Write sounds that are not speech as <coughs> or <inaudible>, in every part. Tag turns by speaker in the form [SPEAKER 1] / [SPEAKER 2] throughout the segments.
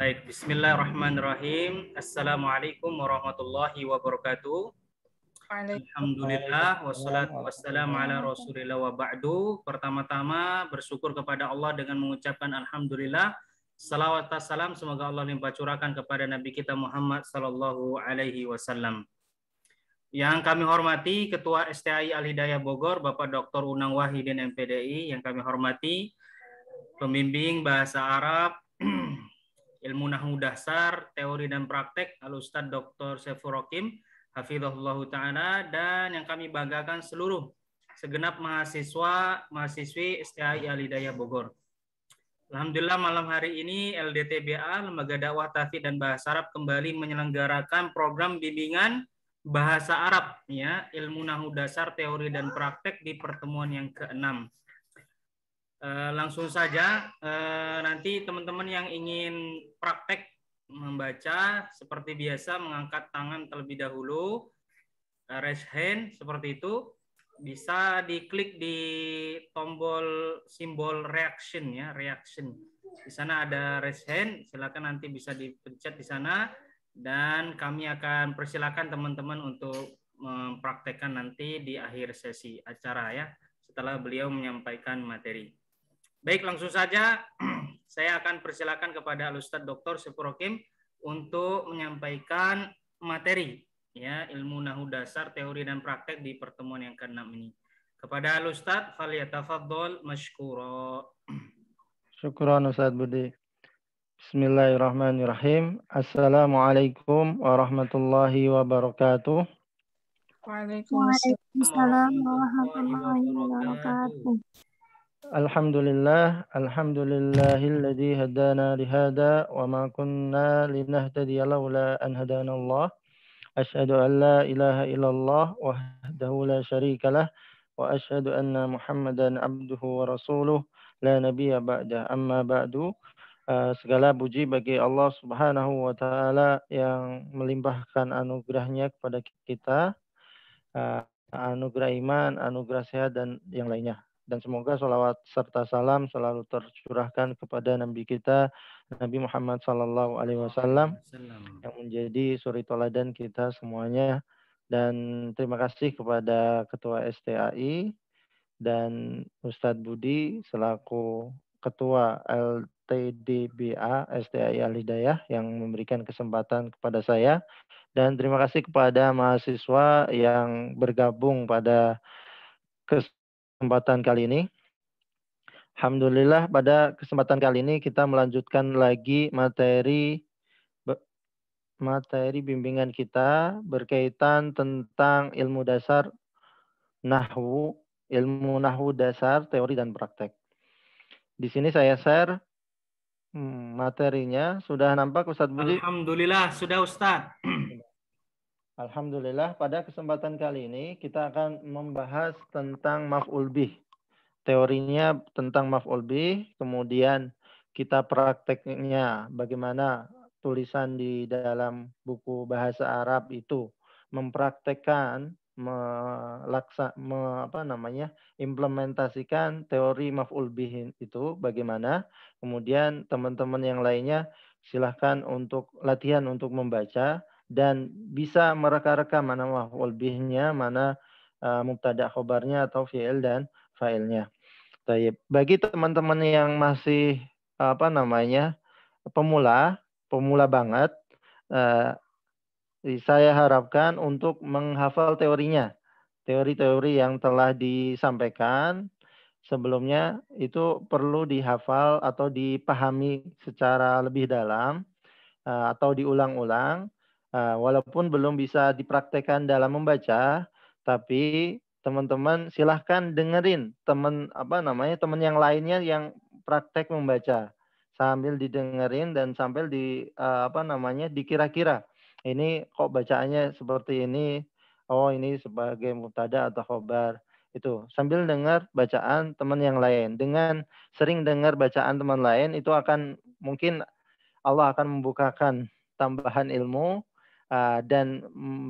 [SPEAKER 1] Baik, bismillahirrahmanirrahim. Assalamualaikum warahmatullahi wabarakatuh.
[SPEAKER 2] Alhamdulillah wassalatu
[SPEAKER 1] wassalamu ala Rasulillah wa ba'du. Pertama-tama bersyukur kepada Allah dengan mengucapkan alhamdulillah. Salawat salam semoga Allah limpah curahkan kepada Nabi kita Muhammad sallallahu alaihi wasallam. Yang kami hormati Ketua STAI Al Hidayah Bogor Bapak Dr. Unang Wahidin MPDI yang kami hormati pembimbing bahasa Arab Ilmu Nahu Dasar, Teori dan Praktek Al Ustaz Dr. Saiful Rokim Hafizahullah Ta'ala dan yang kami banggakan seluruh segenap mahasiswa mahasiswi STAI Alidaya Bogor. Alhamdulillah malam hari ini LDTBA Lembaga Dakwah Tafid dan Bahasa Arab kembali menyelenggarakan program bimbingan bahasa Arab ya ilmu nahu dasar teori dan praktek di pertemuan yang keenam. Eh, langsung saja eh, nanti teman-teman yang ingin praktek membaca seperti biasa mengangkat tangan terlebih dahulu eh, raise hand seperti itu bisa diklik di tombol simbol reaction ya reaction di sana ada raise hand silakan nanti bisa dipencet di sana dan kami akan persilakan teman-teman untuk mempraktekkan nanti di akhir sesi acara ya setelah beliau menyampaikan materi. Baik, langsung saja <clears throat> saya akan persilakan kepada Alustad Dr. Sepurokim untuk menyampaikan materi ya ilmu nahu dasar teori dan praktek di pertemuan yang keenam ini. Kepada Alustad, falyatafaddal mashkuro. <clears throat>
[SPEAKER 3] Syukuran Ustaz Budi. Bismillahirrahmanirrahim. Assalamualaikum warahmatullahi wabarakatuh.
[SPEAKER 4] Waalaikumsalam warahmatullahi wabarakatuh.
[SPEAKER 3] Alhamdulillah, alhamdulillahilladzi hadana haddana lihada, wa ma kunna linahtadiya laula an hadana Allah. Asyhadu an la ilaha wa wahdahu la syarikalah wa asyhadu anna Muhammadan abduhu wa rasuluh la nabiyya ba'da. Amma ba'du. Uh, segala puji bagi Allah Subhanahu wa taala yang melimpahkan anugerahnya kepada kita. Uh, anugerah iman, anugerah sehat dan yang lainnya dan semoga sholawat serta salam selalu tercurahkan kepada Nabi kita Nabi Muhammad Sallallahu Alaihi Wasallam yang menjadi suri toladan kita semuanya dan terima kasih kepada Ketua STAI dan Ustadz Budi selaku Ketua LTDBA STAI Alidayah yang memberikan kesempatan kepada saya dan terima kasih kepada mahasiswa yang bergabung pada kes kesempatan kali ini. Alhamdulillah pada kesempatan kali ini kita melanjutkan lagi materi materi bimbingan kita berkaitan tentang ilmu dasar nahwu, ilmu nahwu dasar, teori dan praktek. Di sini saya share hmm, materinya. Sudah nampak Ustaz Budi? Alhamdulillah, sudah Ustaz. <clears throat> Alhamdulillah pada kesempatan kali ini kita akan membahas tentang maf'ul bih. Teorinya tentang maf'ul bih, kemudian kita prakteknya bagaimana tulisan di dalam buku bahasa Arab itu mempraktekkan melaksa me, apa namanya implementasikan teori maf'ul bih itu bagaimana kemudian teman-teman yang lainnya silahkan untuk latihan untuk membaca dan bisa mereka-reka mana maf'ul bihnya, mana uh, mubtada khobarnya atau fi'il dan failnya. Baik, Bagi teman-teman yang masih apa namanya pemula, pemula banget, uh, saya harapkan untuk menghafal teorinya, teori-teori yang telah disampaikan sebelumnya itu perlu dihafal atau dipahami secara lebih dalam eh, atau diulang-ulang Eh, walaupun belum bisa dipraktekkan dalam membaca, tapi teman-teman silahkan dengerin teman apa namanya teman yang lainnya yang praktek membaca sambil didengerin dan sambil di uh, apa namanya dikira-kira ini kok bacaannya seperti ini oh ini sebagai mutada atau khobar itu sambil dengar bacaan teman yang lain dengan sering dengar bacaan teman lain itu akan mungkin Allah akan membukakan tambahan ilmu Ah, dan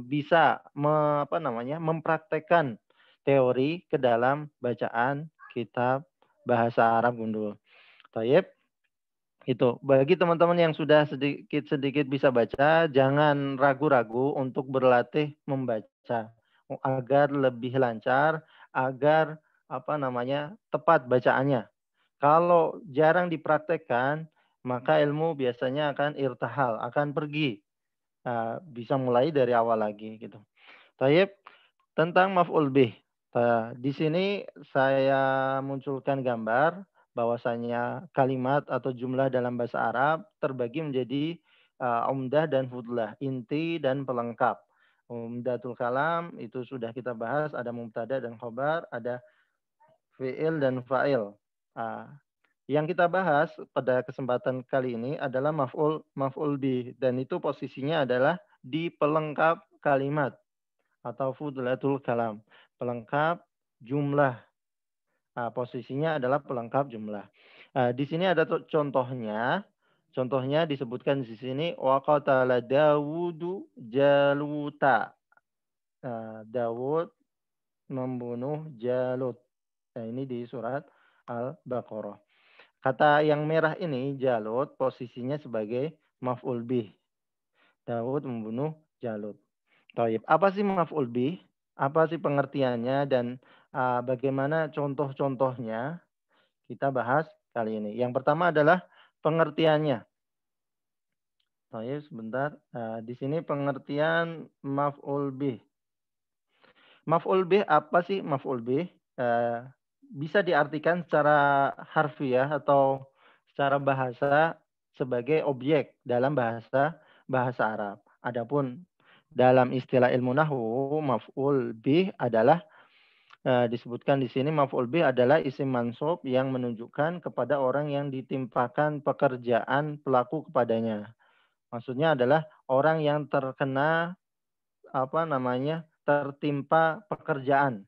[SPEAKER 3] bisa me, apa namanya mempraktekkan teori ke dalam bacaan kitab bahasa Arab gundul. Tayyib itu bagi teman-teman yang sudah sedikit-sedikit bisa baca jangan ragu-ragu untuk berlatih membaca oh, agar lebih lancar agar apa namanya tepat bacaannya kalau jarang dipraktekkan maka ilmu biasanya akan irtahal akan pergi uh, bisa mulai dari awal lagi gitu. Tapi tentang maf'ul bih. Uh, di sini saya munculkan gambar bahwasanya kalimat atau jumlah dalam bahasa Arab terbagi menjadi uh, umdah dan fudlah, inti dan pelengkap. Umdatul kalam itu sudah kita bahas ada mumtada dan khobar, ada fi'il dan fa'il. Uh, yang kita bahas pada kesempatan kali ini adalah maf'ul maf'ul bi dan itu posisinya adalah di pelengkap kalimat atau fudlatul kalam, pelengkap jumlah. Ah, posisinya adalah pelengkap jumlah. Ah, di sini ada contohnya. Contohnya disebutkan di sini waqatala Dawudu Jaluta. Nah, Dawud membunuh Jalut. Nah, ini di surat Al-Baqarah. Kata yang merah ini Jalut posisinya sebagai maf'ul bih. Daud membunuh Jalut. Taib. Apa sih maf'ul bih? Apa sih pengertiannya dan uh, bagaimana contoh-contohnya? Kita bahas kali ini. Yang pertama adalah pengertiannya. Taib sebentar. Uh, di sini pengertian maf'ul bih. Maf'ul bih apa sih maf'ul bih? Uh, bisa diartikan secara harfiah atau secara bahasa sebagai objek dalam bahasa bahasa Arab. Adapun dalam istilah ilmu nahwu maf'ul bih adalah e, disebutkan di sini maf'ul bih adalah isim mansub yang menunjukkan kepada orang yang ditimpakan pekerjaan pelaku kepadanya. Maksudnya adalah orang yang terkena apa namanya tertimpa pekerjaan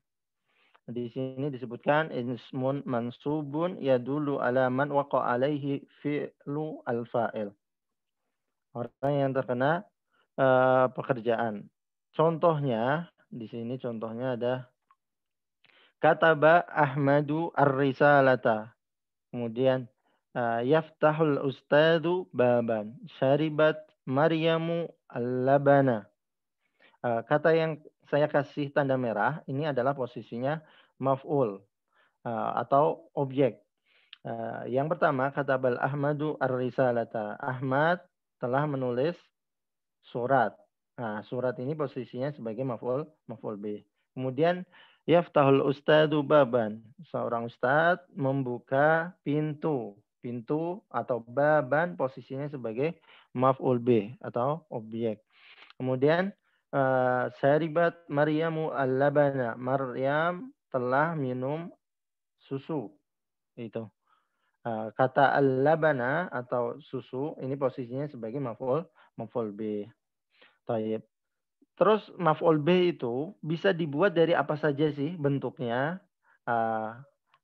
[SPEAKER 3] di sini disebutkan ismun mansubun ya dulu alaman waqa alaihi fi'lu al-fa'il. Orang yang terkena uh, pekerjaan. Contohnya di sini contohnya ada kataba Ahmadu ar-risalata. Kemudian uh, eh, yaftahul ustadu baban. Syaribat Maryamu al-labana. Uh, kata yang saya kasih tanda merah, ini adalah posisinya maf'ul eh, atau objek. Eh, yang pertama, kata Bal Ahmadu Ar-Risalata. Ahmad telah menulis surat. Nah, surat ini posisinya sebagai maf'ul maf'ul B. Kemudian yaftahul ustadu baban. Seorang ustad membuka pintu. Pintu atau baban posisinya sebagai maf'ul B atau objek. Kemudian Syaribat eh, saribat Maryamu al-labana. Maryam telah minum susu. Itu. Uh, kata al-labana atau susu ini posisinya sebagai maf'ul maf'ul b. Taib. Terus maf'ul b itu bisa dibuat dari apa saja sih bentuknya? Uh,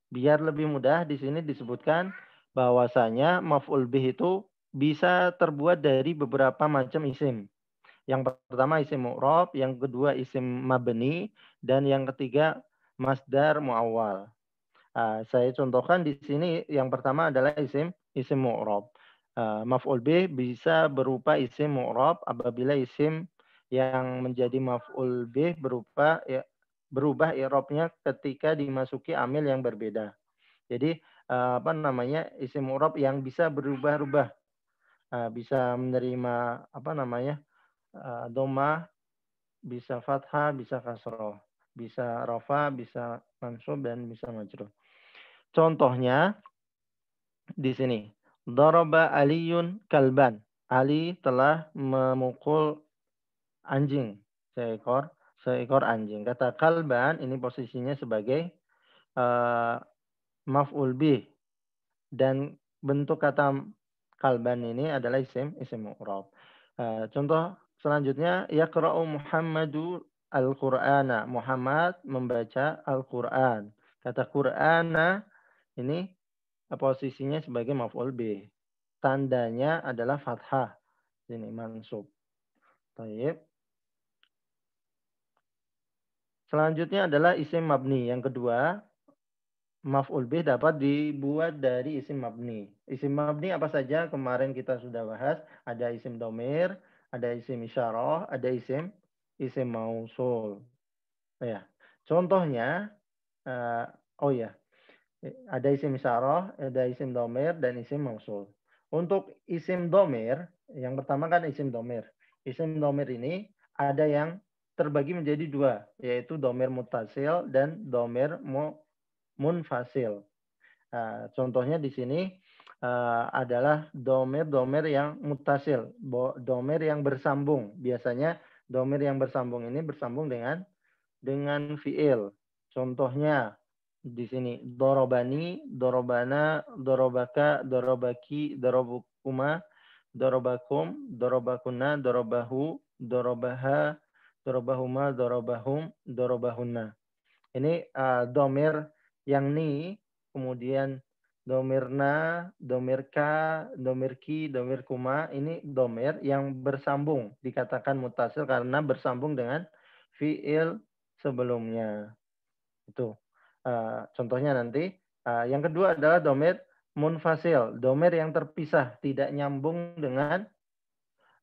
[SPEAKER 3] biar lebih mudah di sini disebutkan bahwasanya maf'ul b itu bisa terbuat dari beberapa macam isim. Yang pertama isim mu'rob, yang kedua isim mabni, dan yang ketiga masdar mu'awal. Uh, ah, saya contohkan di sini yang pertama adalah isim isim mu'rob. Uh, ah, maf'ul bih bisa berupa isim mu'rob apabila isim yang menjadi maf'ul bih berupa ya, berubah i'rabnya ketika dimasuki amil yang berbeda. Jadi uh, apa namanya isim mu'rob yang bisa berubah-ubah. Uh, bisa menerima apa namanya? Eh, doma bisa fathah, bisa kasroh, bisa rofa, bisa mansub dan bisa majrur. Contohnya di sini, daraba aliyun kalban. Ali telah memukul anjing seekor seekor anjing. Kata kalban ini posisinya sebagai uh, maf'ul bih dan bentuk kata kalban ini adalah isim isim mu'rab. Uh, eh, contoh Selanjutnya yaqra'u Muhammadu al-Qur'ana. Muhammad membaca Al-Qur'an. Kata Qur'ana ini posisinya sebagai maf'ul bih. Tandanya adalah fathah. Ini mansub. Taib. Selanjutnya adalah isim mabni. Yang kedua, maf'ul bih dapat dibuat dari isim mabni. Isim mabni apa saja kemarin kita sudah bahas. Ada isim domir, ada isim isyarah, ada isim isim mausul. Ya. Contohnya uh, oh ya. Ada isim isyarah, ada isim domir dan isim mausul. Untuk isim domir, yang pertama kan isim domir. Isim domir ini ada yang terbagi menjadi dua, yaitu domir mutasil dan domir munfasil. Nah, contohnya di sini uh, adalah domer-domer yang mutasil, domer yang bersambung. Biasanya domer yang bersambung ini bersambung dengan dengan fiil. Contohnya di sini dorobani, dorobana, dorobaka, dorobaki, dorobukuma, dorobakum, dorobakuna, dorobahu, dorobaha, dorobahuma, dorobahum, dorobahuna. Ini uh, eh, domer yang ni kemudian domirna, domirka, domirki, domirkuma ini domir yang bersambung dikatakan mutasil karena bersambung dengan fiil sebelumnya. Itu uh, contohnya nanti. Uh, yang kedua adalah domir munfasil, domir yang terpisah tidak nyambung dengan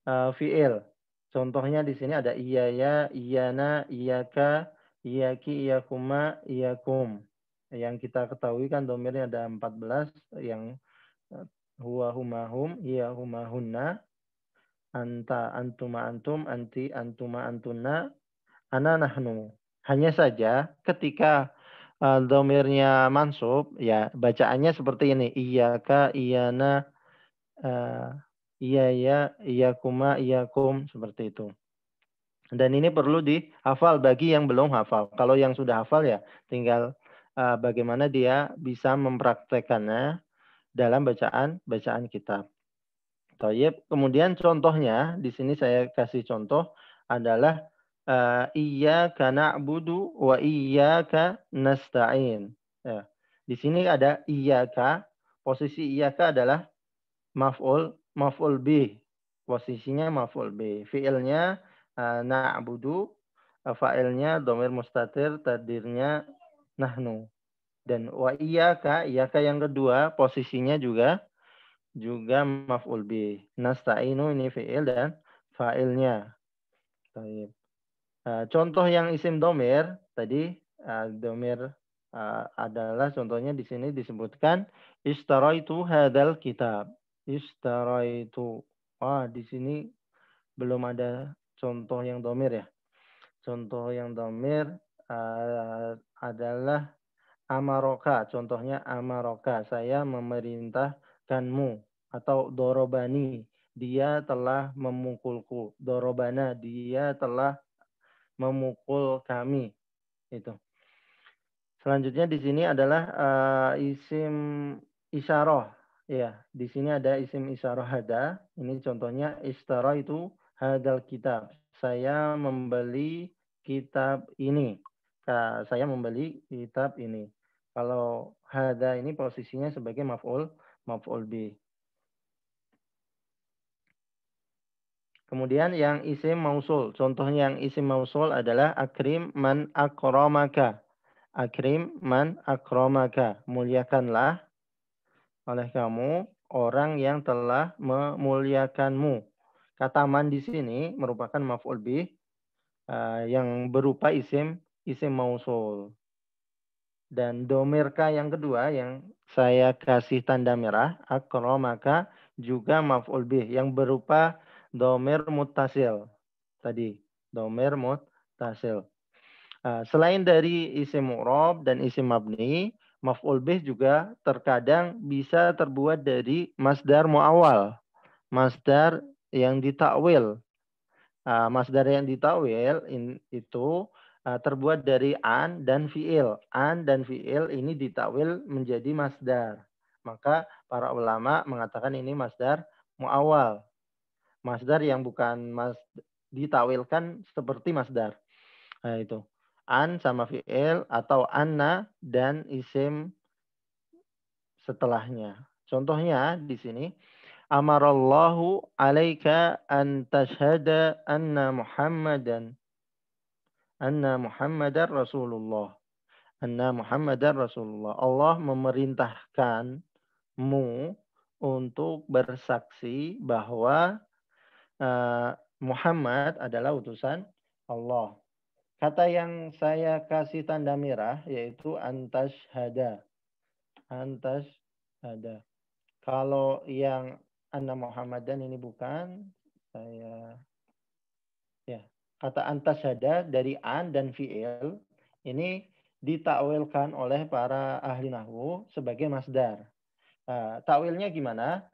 [SPEAKER 3] uh, fiil. Contohnya di sini ada iya ya, iyana, iyaka, iyaki, iyakuma, iyakum yang kita ketahui kan domirnya ada 14 yang eh, huwa huma hum iya huma hunna anta antuma antum anti antuma antuna ana nahnu hanya saja ketika uh, eh, domirnya mansub ya bacaannya seperti ini iyaka iyana uh, eh, iya ya kuma iyakuma kum seperti itu dan ini perlu dihafal bagi yang belum hafal kalau yang sudah hafal ya tinggal uh, bagaimana dia bisa mempraktekannya dalam bacaan bacaan kitab. Toyib. Kemudian contohnya di sini saya kasih contoh adalah uh, eh, iya karena budu wa iya ka nasta'in. Ya. Di sini ada iya ka. Posisi iya ka adalah maf'ul maf'ul b, Posisinya maf'ul bi. Fi'ilnya uh, na'budu. Uh, fa'ilnya domir mustatir. Tadirnya nahnu. Dan wa iya iyyaka yang kedua posisinya juga juga maf'ul bi. Nasta'inu ini fi'il dan fa'ilnya. Baik. Eh, contoh yang isim domir tadi eh, domir eh, adalah contohnya di sini disebutkan istaraitu hadal kitab. Istaraitu. Wah, di sini belum ada contoh yang domir ya. Contoh yang domir uh, adalah amaroka. Contohnya amaroka, saya memerintahkanmu. Atau dorobani, dia telah memukulku. Dorobana, dia telah memukul kami. Itu. Selanjutnya di sini adalah uh, isim isyarah. Ya, di sini ada isim isyarah hada. Ini contohnya istara itu hadal kitab. Saya membeli kitab ini. Eh, saya membeli kitab ini. Kalau hada ini posisinya sebagai maf'ul maf'ul bi. Kemudian yang isim mausul. Contohnya yang isim mausul adalah akrim man akromaka. Akrim man akromaka. Muliakanlah oleh kamu orang yang telah memuliakanmu. Kata man di sini merupakan maf'ul bih eh, uh, yang berupa isim isim mausul. Dan domirka yang kedua yang saya kasih tanda merah, maka juga maf'ul bih yang berupa domir mutasil. Tadi domir mutasil. Ah, selain dari isim mu'rob dan isim mabni, maf'ul bih juga terkadang bisa terbuat dari masdar muawal. Masdar yang ditakwil. Ah, masdar yang ditakwil itu Eh, terbuat dari an dan fiil. An dan fiil ini ditakwil menjadi masdar. Maka para ulama mengatakan ini masdar muawal. Masdar yang bukan mas ditawilkan seperti masdar. Nah, itu. An sama fiil atau anna dan isim setelahnya. Contohnya di sini amarallahu alaika an tashhada anna muhammadan anna Muhammadar Rasulullah. Anna Muhammadar Rasulullah. Allah memerintahkanmu untuk bersaksi bahwa uh, Muhammad adalah utusan Allah. Kata yang saya kasih tanda merah yaitu antas hada. Antas hada. Kalau yang anna Muhammadan ini bukan saya kata antasada dari an dan fi'il ini ditakwilkan oleh para ahli nahwu sebagai masdar. Uh, takwilnya gimana?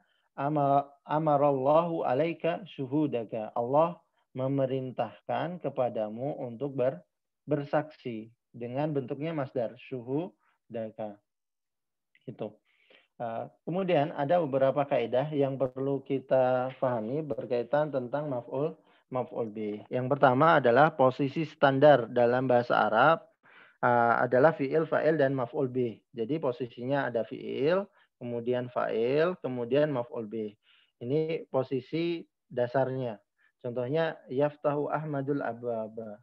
[SPEAKER 3] Amarallahu alaika syuhudaka. Allah memerintahkan kepadamu untuk ber, bersaksi dengan bentuknya masdar syuhudaka. Itu. Uh, eh, kemudian ada beberapa kaidah yang perlu kita pahami berkaitan tentang maf'ul maf'ul Yang pertama adalah posisi standar dalam bahasa Arab uh, adalah fi'il, fa'il dan maf'ul Jadi posisinya ada fi'il, kemudian fa'il, kemudian maf'ul Ini posisi dasarnya. Contohnya yaftahu Ahmadul Ababa.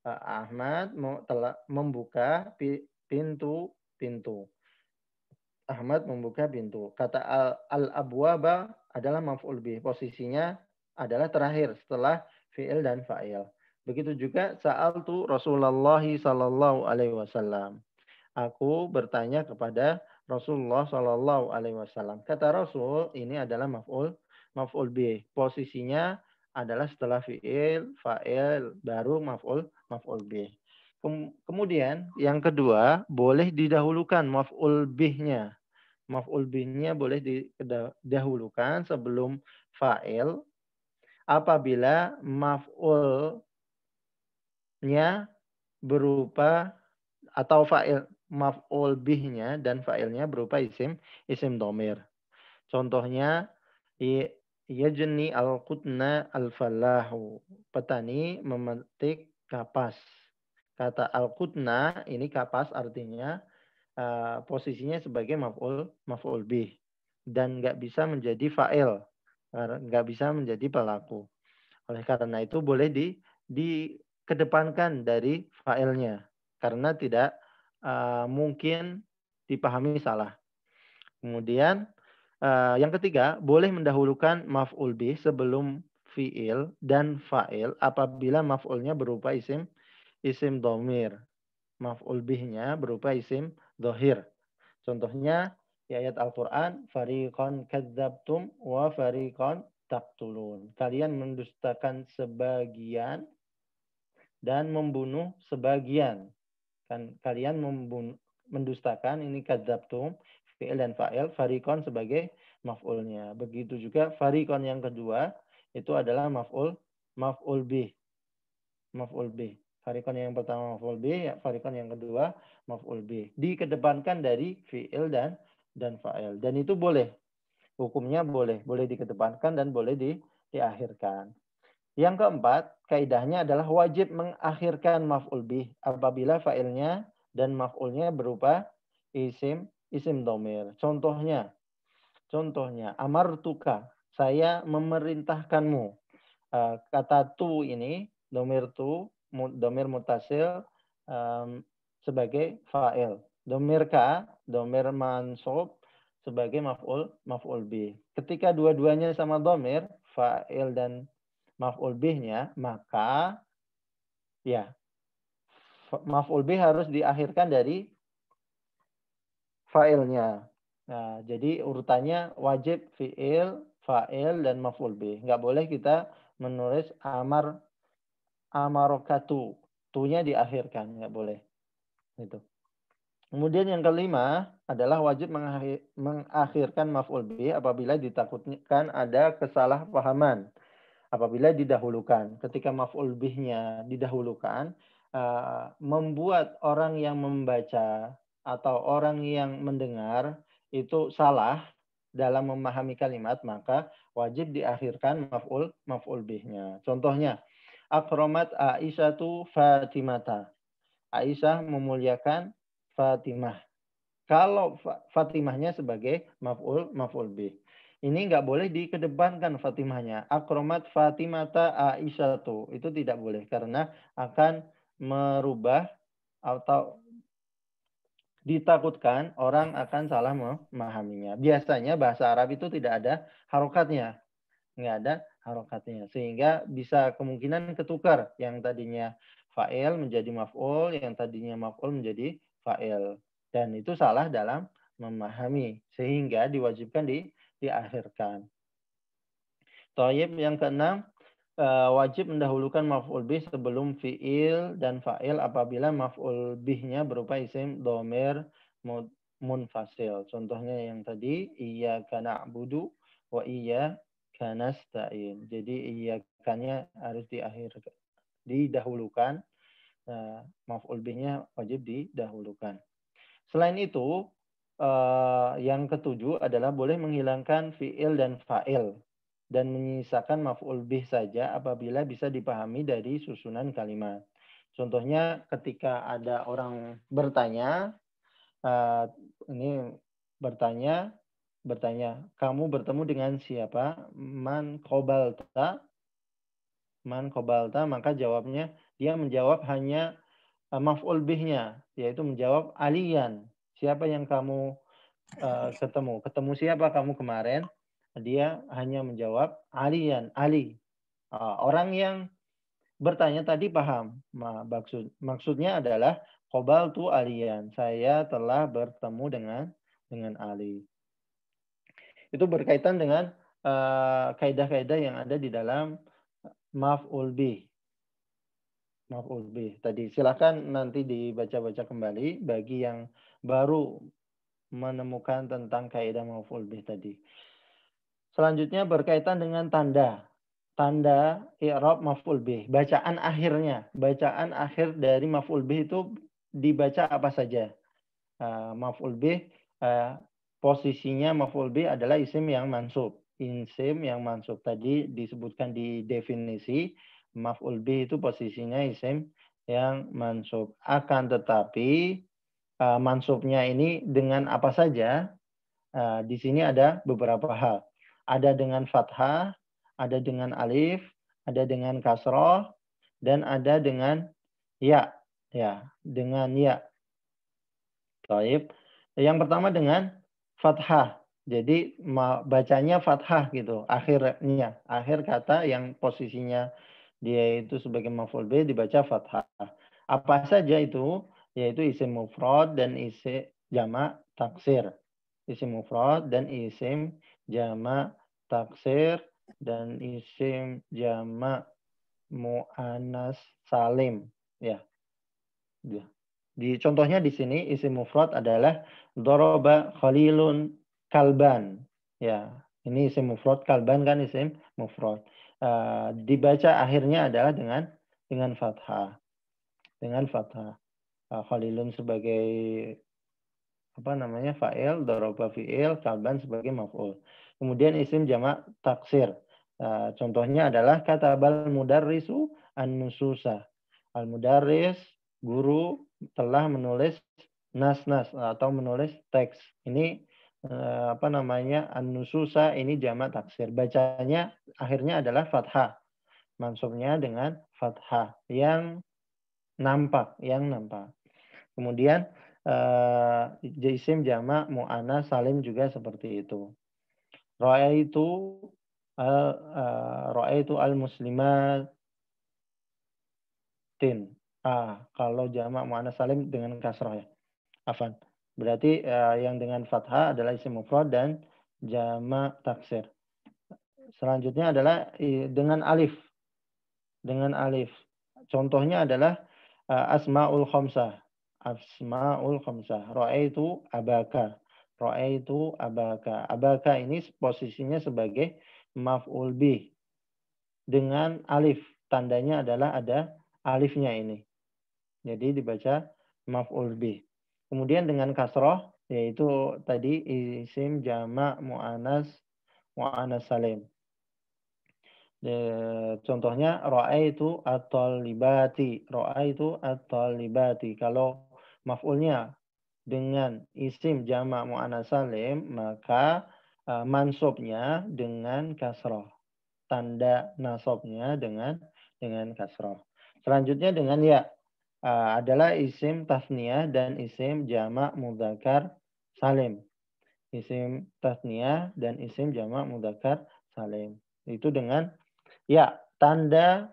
[SPEAKER 3] Uh, eh, Ahmad telah membuka pintu-pintu. Ahmad membuka pintu. Kata al-abwaba al adalah maf'ul bih. Posisinya adalah terakhir setelah fi'il dan fa'il. Begitu juga saal tu Rasulullah sallallahu alaihi wasallam. Aku bertanya kepada Rasulullah sallallahu alaihi wasallam. Kata Rasul ini adalah maf'ul maf'ul bi. Posisinya adalah setelah fi'il, fa'il, baru maf'ul maf'ul bi. Kemudian yang kedua, boleh didahulukan maf'ul b-nya. Maf'ul b-nya boleh didahulukan sebelum fa'il apabila maf'ulnya berupa atau fa'il maf'ul bihnya dan fa'ilnya berupa isim isim domir. Contohnya yajni al-qutna al-falahu. Petani memetik kapas. Kata al-qutna ini kapas artinya uh, posisinya sebagai maf'ul maf'ul bih dan nggak bisa menjadi fa'il nggak bisa menjadi pelaku. Oleh karena itu boleh di dikedepankan dari failnya karena tidak uh, mungkin dipahami salah. Kemudian uh, yang ketiga boleh mendahulukan maf'ul bih sebelum fi'il dan fa'il apabila maf'ulnya berupa isim isim domir. Maf'ul bihnya berupa isim dohir. Contohnya di ayat Al-Quran, Farikon kadzabtum wa farikon taktulun. Kalian mendustakan sebagian dan membunuh sebagian. Kan kalian membunuh, mendustakan ini kadzabtum fi'il dan fa'il farikon sebagai maf'ulnya. Begitu juga farikon yang kedua itu adalah maf'ul maf'ul bih. Maf'ul bih. Farikon yang pertama maf'ul bih, ya, farikon yang kedua maf'ul bih. Dikedepankan dari fi'il dan dan fa'il. Dan itu boleh. Hukumnya boleh. Boleh dikedepankan dan boleh di, diakhirkan. Yang keempat, kaidahnya adalah wajib mengakhirkan maf'ul bih apabila fa'ilnya dan maf'ulnya berupa isim isim domir. Contohnya, contohnya amartuka, saya memerintahkanmu. Eh, kata tu ini, domir tu, domir mutasil sebagai fa'il. Domirka, ka, domir mansub sebagai maf'ul maf'ul bih. Ketika dua-duanya sama domir, fa'il dan maf'ul bihnya, maka ya maf'ul bih harus diakhirkan dari fa'ilnya. Nah, jadi urutannya wajib fi'il, fa'il dan maf'ul bih. Nggak boleh kita menulis amar amarokatu. Tunya diakhirkan, nggak boleh. Itu. Kemudian yang kelima adalah wajib mengakhirkan maf'ul bih apabila ditakutkan ada kesalahpahaman. Apabila didahulukan, ketika maf'ul bihnya didahulukan, uh, membuat orang yang membaca atau orang yang mendengar itu salah dalam memahami kalimat, maka wajib diakhirkan maf'ul maf'ul bihnya. Contohnya, akromat Aisyatu Fatimata. Aisyah memuliakan Fatimah. Kalau Fatimahnya sebagai maf'ul maf'ul bi. Ini nggak boleh dikedepankan Fatimahnya. Akromat Fatimata Aisyatu. Itu tidak boleh karena akan merubah atau ditakutkan orang akan salah memahaminya. Biasanya bahasa Arab itu tidak ada harokatnya. Nggak ada harokatnya. Sehingga bisa kemungkinan ketukar yang tadinya fa'il menjadi maf'ul, yang tadinya maf'ul menjadi fa'il dan itu salah dalam memahami sehingga diwajibkan di diakhirkan. Toyib yang keenam eh, wajib mendahulukan maf'ul bih sebelum fi'il dan fa'il apabila maf'ul bihnya berupa isim domir munfasil. Contohnya yang tadi iya kana budu wa iya kanasta'in. Jadi iya kanya harus diakhir didahulukan uh, eh, maf'ul bihnya wajib didahulukan. Selain itu, eh, yang ketujuh adalah boleh menghilangkan fi'il dan fa'il dan menyisakan maf'ul bih saja apabila bisa dipahami dari susunan kalimat. Contohnya ketika ada orang bertanya, eh, ini bertanya, bertanya, kamu bertemu dengan siapa? Man kobalta, man kobalta, maka jawabnya dia menjawab hanya uh, maf'ul bihnya, yaitu menjawab alian. Siapa yang kamu uh, ketemu? Ketemu siapa kamu kemarin? Dia hanya menjawab alian, Ali. Uh, orang yang bertanya tadi paham maksud maksudnya adalah kobal tu alian saya telah bertemu dengan dengan Ali itu berkaitan dengan eh, kaidah-kaidah yang ada di dalam maf'ul bih maaf ulbi tadi. Silakan nanti dibaca-baca kembali bagi yang baru menemukan tentang kaidah maaf ulbi tadi. Selanjutnya berkaitan dengan tanda. Tanda i'rab maf'ul bih. Bacaan akhirnya, bacaan akhir dari maf'ul bih itu dibaca apa saja? Uh, maf'ul bih uh, posisinya maf'ul bih adalah isim yang mansub. Isim yang mansub tadi disebutkan di definisi maf'ul bi itu posisinya isim yang mansub. Akan tetapi uh, mansubnya ini dengan apa saja? Uh, di sini ada beberapa hal. Ada dengan fathah, ada dengan alif, ada dengan kasroh, dan ada dengan ya. Ya, dengan ya. Taib. Yang pertama dengan fathah. Jadi bacanya fathah gitu, akhirnya, akhir kata yang posisinya dia itu sebagai maf'ul bih dibaca fathah. Apa saja itu? Yaitu isim mufrad dan isim jamak taksir. Isim mufrad dan isim jamak taksir dan isim jamak mu'anas salim ya. Di contohnya di sini isim mufrad adalah doroba khalilun kalban. Ya, ini isim mufrad kalban kan isim mufrad. Eh, dibaca akhirnya adalah dengan dengan fathah. Dengan fathah. Uh, Khalilun sebagai apa namanya fa'il, daraba fi'il, kalban sebagai maf'ul. Kemudian isim jamak taksir. Uh, contohnya adalah kata bal mudarrisu an-nususa. Al-mudarris guru telah menulis nas-nas atau menulis teks. Ini Eh, apa namanya anususa ini jamak taksir. Bacanya akhirnya adalah fathah. Mansubnya dengan fathah yang nampak, yang nampak. Kemudian eh, jisim jamak mu'ana salim juga seperti itu. Ro'a itu al eh, ro'a itu al muslimatin. Ah, kalau jamak mu'ana salim dengan kasroh ya. Afan. Berarti uh, yang dengan fathah adalah isim mufrad dan jama taksir. Selanjutnya adalah dengan alif. Dengan alif. Contohnya adalah uh, asmaul khamsah. Asmaul khamsah. Ra'aitu abaka. Ra'aitu abaka. Abaka ini posisinya sebagai maf'ul bi. Dengan alif. Tandanya adalah ada alifnya ini. Jadi dibaca maf'ul bi. Kemudian dengan kasroh yaitu tadi isim jamak mu'anas mu'anas salim. De, contohnya roa itu atol libati, roa itu atol libati. Kalau maf'ulnya dengan isim jamak mu'anas salim maka uh, mansubnya dengan kasroh, tanda nasobnya dengan dengan kasroh. Selanjutnya dengan ya uh, adalah isim tasniah dan isim jamak mudakar salim. Isim tasniah dan isim jamak mudakar salim. Itu dengan ya tanda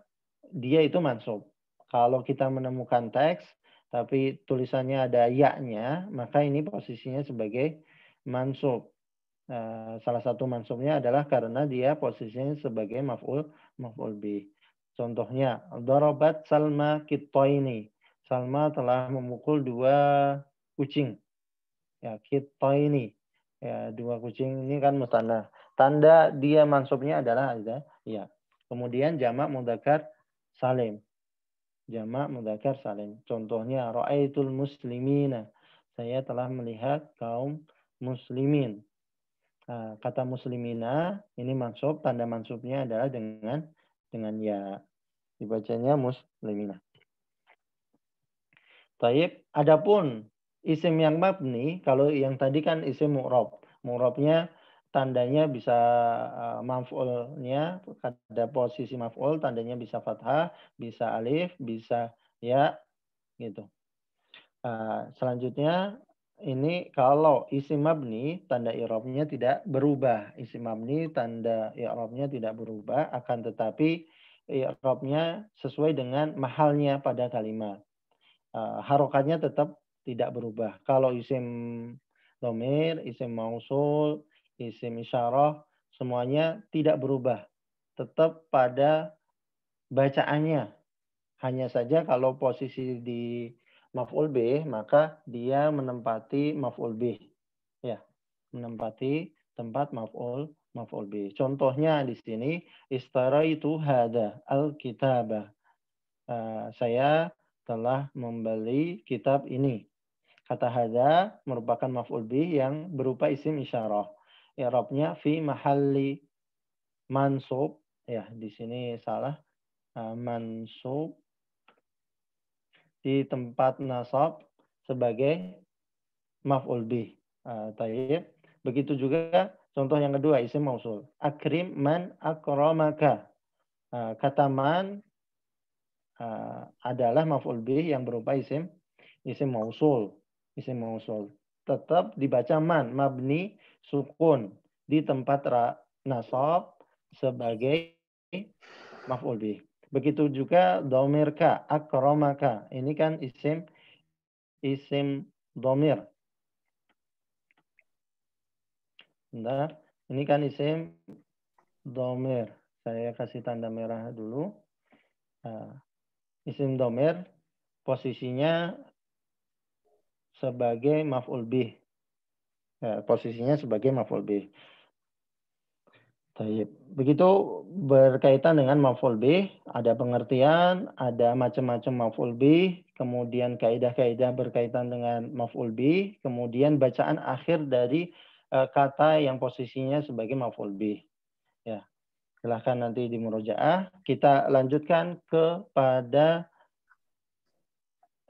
[SPEAKER 3] dia itu mansub. Kalau kita menemukan teks tapi tulisannya ada yaknya maka ini posisinya sebagai mansub. Uh, salah satu mansubnya adalah karena dia posisinya sebagai maf'ul maf'ul bih. Contohnya, dorobat Salma ini Salma telah memukul dua kucing. Ya, kita ini. Ya, dua kucing ini kan mustanda. Tanda dia mansubnya adalah ada. Ya. Kemudian jamak mudakar salim. Jamak mudakar salim. Contohnya ra'aitul muslimina. Saya telah melihat kaum muslimin. Nah, kata muslimina ini mansub, tanda mansubnya adalah dengan dengan ya. Dibacanya muslimina. Taib. Adapun isim yang mabni, kalau yang tadi kan isim mu'rob. Mu'robnya tandanya bisa eh, maf'ulnya ada posisi maf'ul tandanya bisa fathah, bisa alif, bisa ya gitu. Eh, selanjutnya ini kalau isim mabni tanda irobnya tidak berubah. Isim mabni tanda irobnya tidak berubah akan tetapi irobnya sesuai dengan mahalnya pada kalimat. Harokannya eh, harokatnya tetap tidak berubah. Kalau isim domir, isim mausul, isim isyarah, semuanya tidak berubah. Tetap pada bacaannya. Hanya saja kalau posisi di maf'ul bih, maka dia menempati maf'ul bih. Ya, menempati tempat maf'ul maf'ul bih. Contohnya di sini istaraitu hada alkitabah. Eh, uh, saya telah membeli kitab ini. Kata hada merupakan maf'ul bih yang berupa isim isyarah. I'rabnya fi mahalli mansub. Ya, di sini salah. Ah, mansub di tempat nasab sebagai maf'ul bih. Ah, tayyib. Begitu juga contoh yang kedua isim mausul. Akrim man akramaka. Ah, kata man uh, adalah maf'ul bih yang berupa isim isim mausul. Isim mausul tetap dibaca man mabni sukun di tempat ra nasab sebagai maf'ul bih. Begitu juga domir domirka, akromaka. Ini kan isim isim domir. Bentar. Ini kan isim domir. Saya kasih tanda merah dulu. Eh, isim domir posisinya sebagai maf'ul bih. Ya, posisinya sebagai maf'ul bih. Taib. Begitu berkaitan dengan maf'ul bih, ada pengertian, ada macam-macam maf'ul bih, kemudian kaidah-kaidah berkaitan dengan maf'ul bih, kemudian bacaan akhir dari uh, kata yang posisinya sebagai maf'ul bih. Ya. Silahkan nanti di murojaah. Kita lanjutkan kepada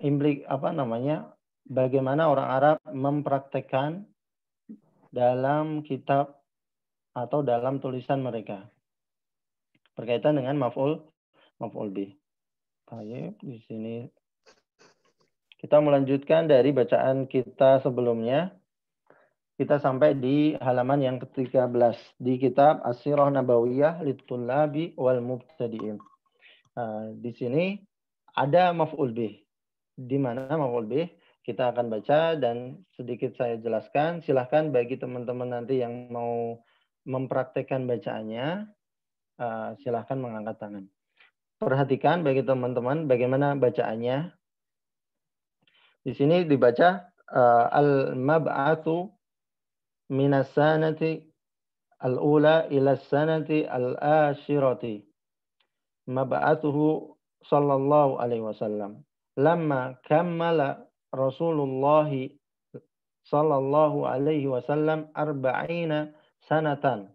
[SPEAKER 3] implik apa namanya bagaimana orang Arab mempraktekkan dalam kitab atau dalam tulisan mereka berkaitan dengan maf'ul maf'ul bi. Baik, di sini kita melanjutkan dari bacaan kita sebelumnya kita sampai di halaman yang ke-13 di kitab Asirah Nabawiyah Nabi wal Mubtadiin. Uh, di sini ada maf'ul bih. Di mana maf'ul bih? Kita akan baca dan sedikit saya jelaskan. Silahkan bagi teman-teman nanti yang mau mempraktekkan bacaannya, uh, silahkan mengangkat tangan. Perhatikan bagi teman-teman bagaimana bacaannya. Di sini dibaca uh, eh, al-mab'atu من السنة الأولى إلى السنة الآشرة مبعثه صلى الله عليه وسلم لما كمل رسول الله صلى الله عليه وسلم أربعين سنة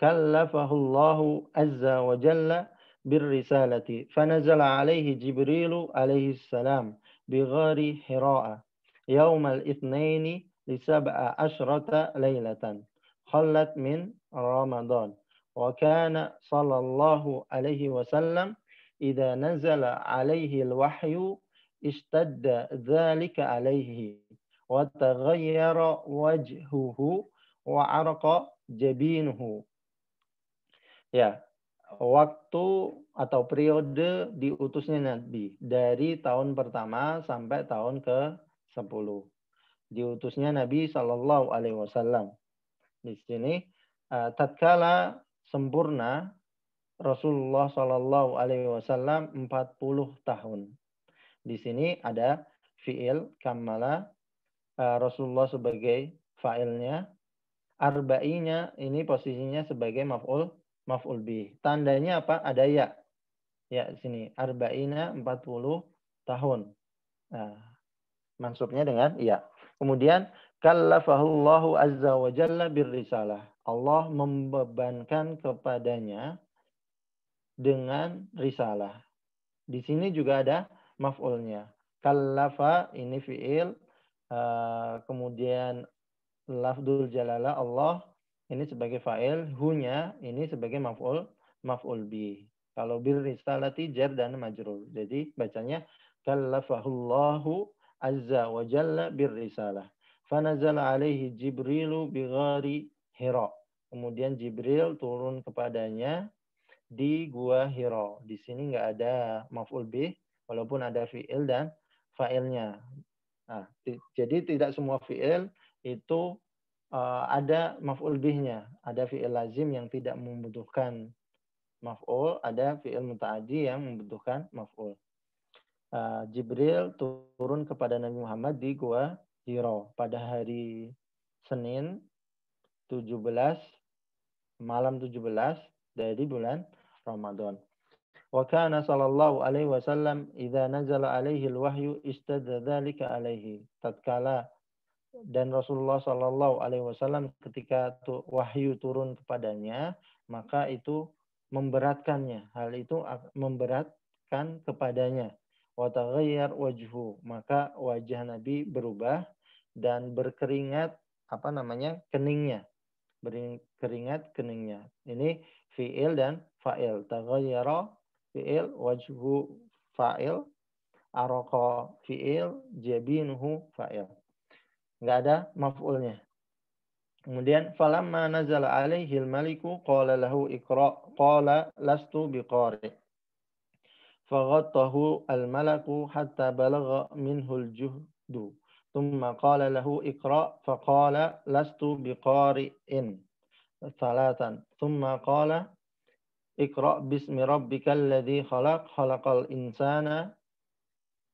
[SPEAKER 3] كلفه الله عز وجل بالرسالة فنزل عليه جبريل عليه السلام بغار حراء يوم الاثنين lisab'a عشرة laylatan khallat min رمضان Wa kana sallallahu alaihi wasallam إذا nazala alaihi alwahyu ishtadda ذلك alaihi wa taghayyara wajhuhu wa araqa Ya, waktu atau periode diutusnya Nabi dari tahun pertama sampai tahun ke-10 diutusnya Nabi Shallallahu Alaihi Wasallam. Di sini uh, tatkala sempurna Rasulullah Shallallahu Alaihi Wasallam 40 tahun. Di sini ada fiil kamala uh, eh, Rasulullah sebagai fa'ilnya. Arba'inya ini posisinya sebagai maf'ul maf'ul bi. Tandanya apa? Ada ya. Ya, sini arba'ina 40 tahun. Nah, mansubnya dengan ya. Kemudian kallafahullahu azza wa jalla birrisalah. Allah membebankan kepadanya dengan risalah. Di sini juga ada maf'ulnya. Kallafa ini fi'il. Eh, kemudian lafdul jalala Allah ini sebagai fa'il. Hunya ini sebagai maf'ul. Maf'ul bi. Kalau bir risalati jar dan majrur. Jadi bacanya kallafahullahu azza wa jalla bir risalah. Fanazala alaihi Jibrilu bi ghari Hira. Kemudian Jibril turun kepadanya di gua Hira. Di sini nggak ada maf'ul bih walaupun ada fi'il dan fa'ilnya. Nah, jadi tidak semua fi'il itu uh, ada maf'ul bihnya, ada fi'il lazim yang tidak membutuhkan maf'ul, ada fi'il muta'adi yang membutuhkan maf'ul. Eh, Jibril turun kepada Nabi Muhammad di Gua Hiro pada hari Senin 17 malam 17 dari bulan Ramadan. Wa kana sallallahu alaihi wasallam idza nazala alaihi alwahyu istadza dzalika alaihi. Tatkala dan Rasulullah sallallahu Alaihi Wasallam ketika tu, wahyu turun kepadanya maka itu memberatkannya hal itu memberatkan kepadanya wataghayyar wajhu maka wajah Nabi berubah dan berkeringat apa namanya keningnya berkeringat keningnya ini fiil dan fa'il taghayyara fiil wajhu fa'il araqa fiil jabinuhu fa'il nggak ada maf'ulnya Kemudian falamma nazala alaihi al-maliku qala lahu iqra qala lastu biqari. فغطه الملك حتى بلغ منه الجهد ثم قال له اقرأ فقال لست بقارئ ثلاثا ثم قال اقرأ باسم ربك الذي خلق خلق الإنسان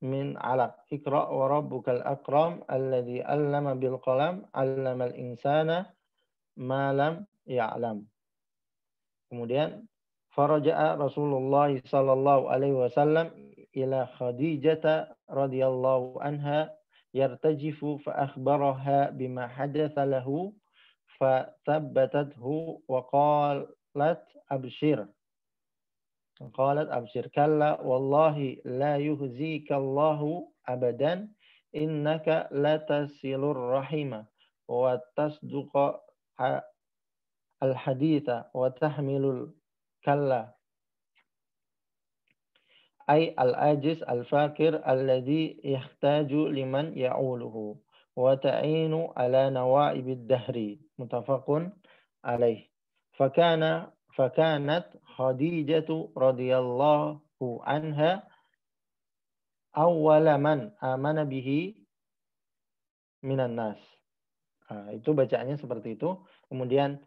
[SPEAKER 3] من علق اقرأ وربك الأكرم الذي علم بالقلم علم الإنسان ما لم يعلم kemudian فرجع رسول الله صلى الله عليه وسلم إلى خديجة رضي الله عنها يرتجف فأخبرها بما حدث له فثبتته وقالت أبشر قالت أبشر كلا والله لا يهزيك الله أبدا إنك لتصل الرحم وتصدق الحديث وتحمل Kalla. Ay al-ajiz al-fakir alladhi yahtaju liman ya'uluhu. Wa ta'inu ala al dahri. Mutafakun alayh Fakana fakanat Khadijah radhiyallahu anha عنها awwala man amana bihi minan nas. Nah, itu bacaannya seperti itu. Kemudian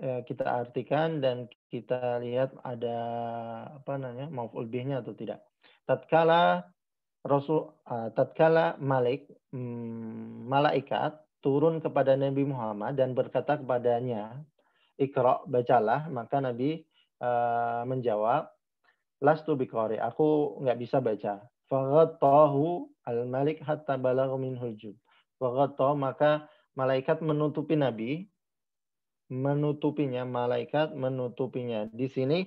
[SPEAKER 3] Eh, kita artikan dan kita lihat ada apa namanya mau bihnya atau tidak. Tatkala Rasul uh, tatkala Malik um, malaikat turun kepada Nabi Muhammad dan berkata kepadanya, "Iqra, bacalah." Maka Nabi uh, menjawab, "Lastu biqari, aku nggak bisa baca." Faghatahu al-Malik hatta balagha minhul jub. maka malaikat menutupi Nabi menutupinya malaikat menutupinya di sini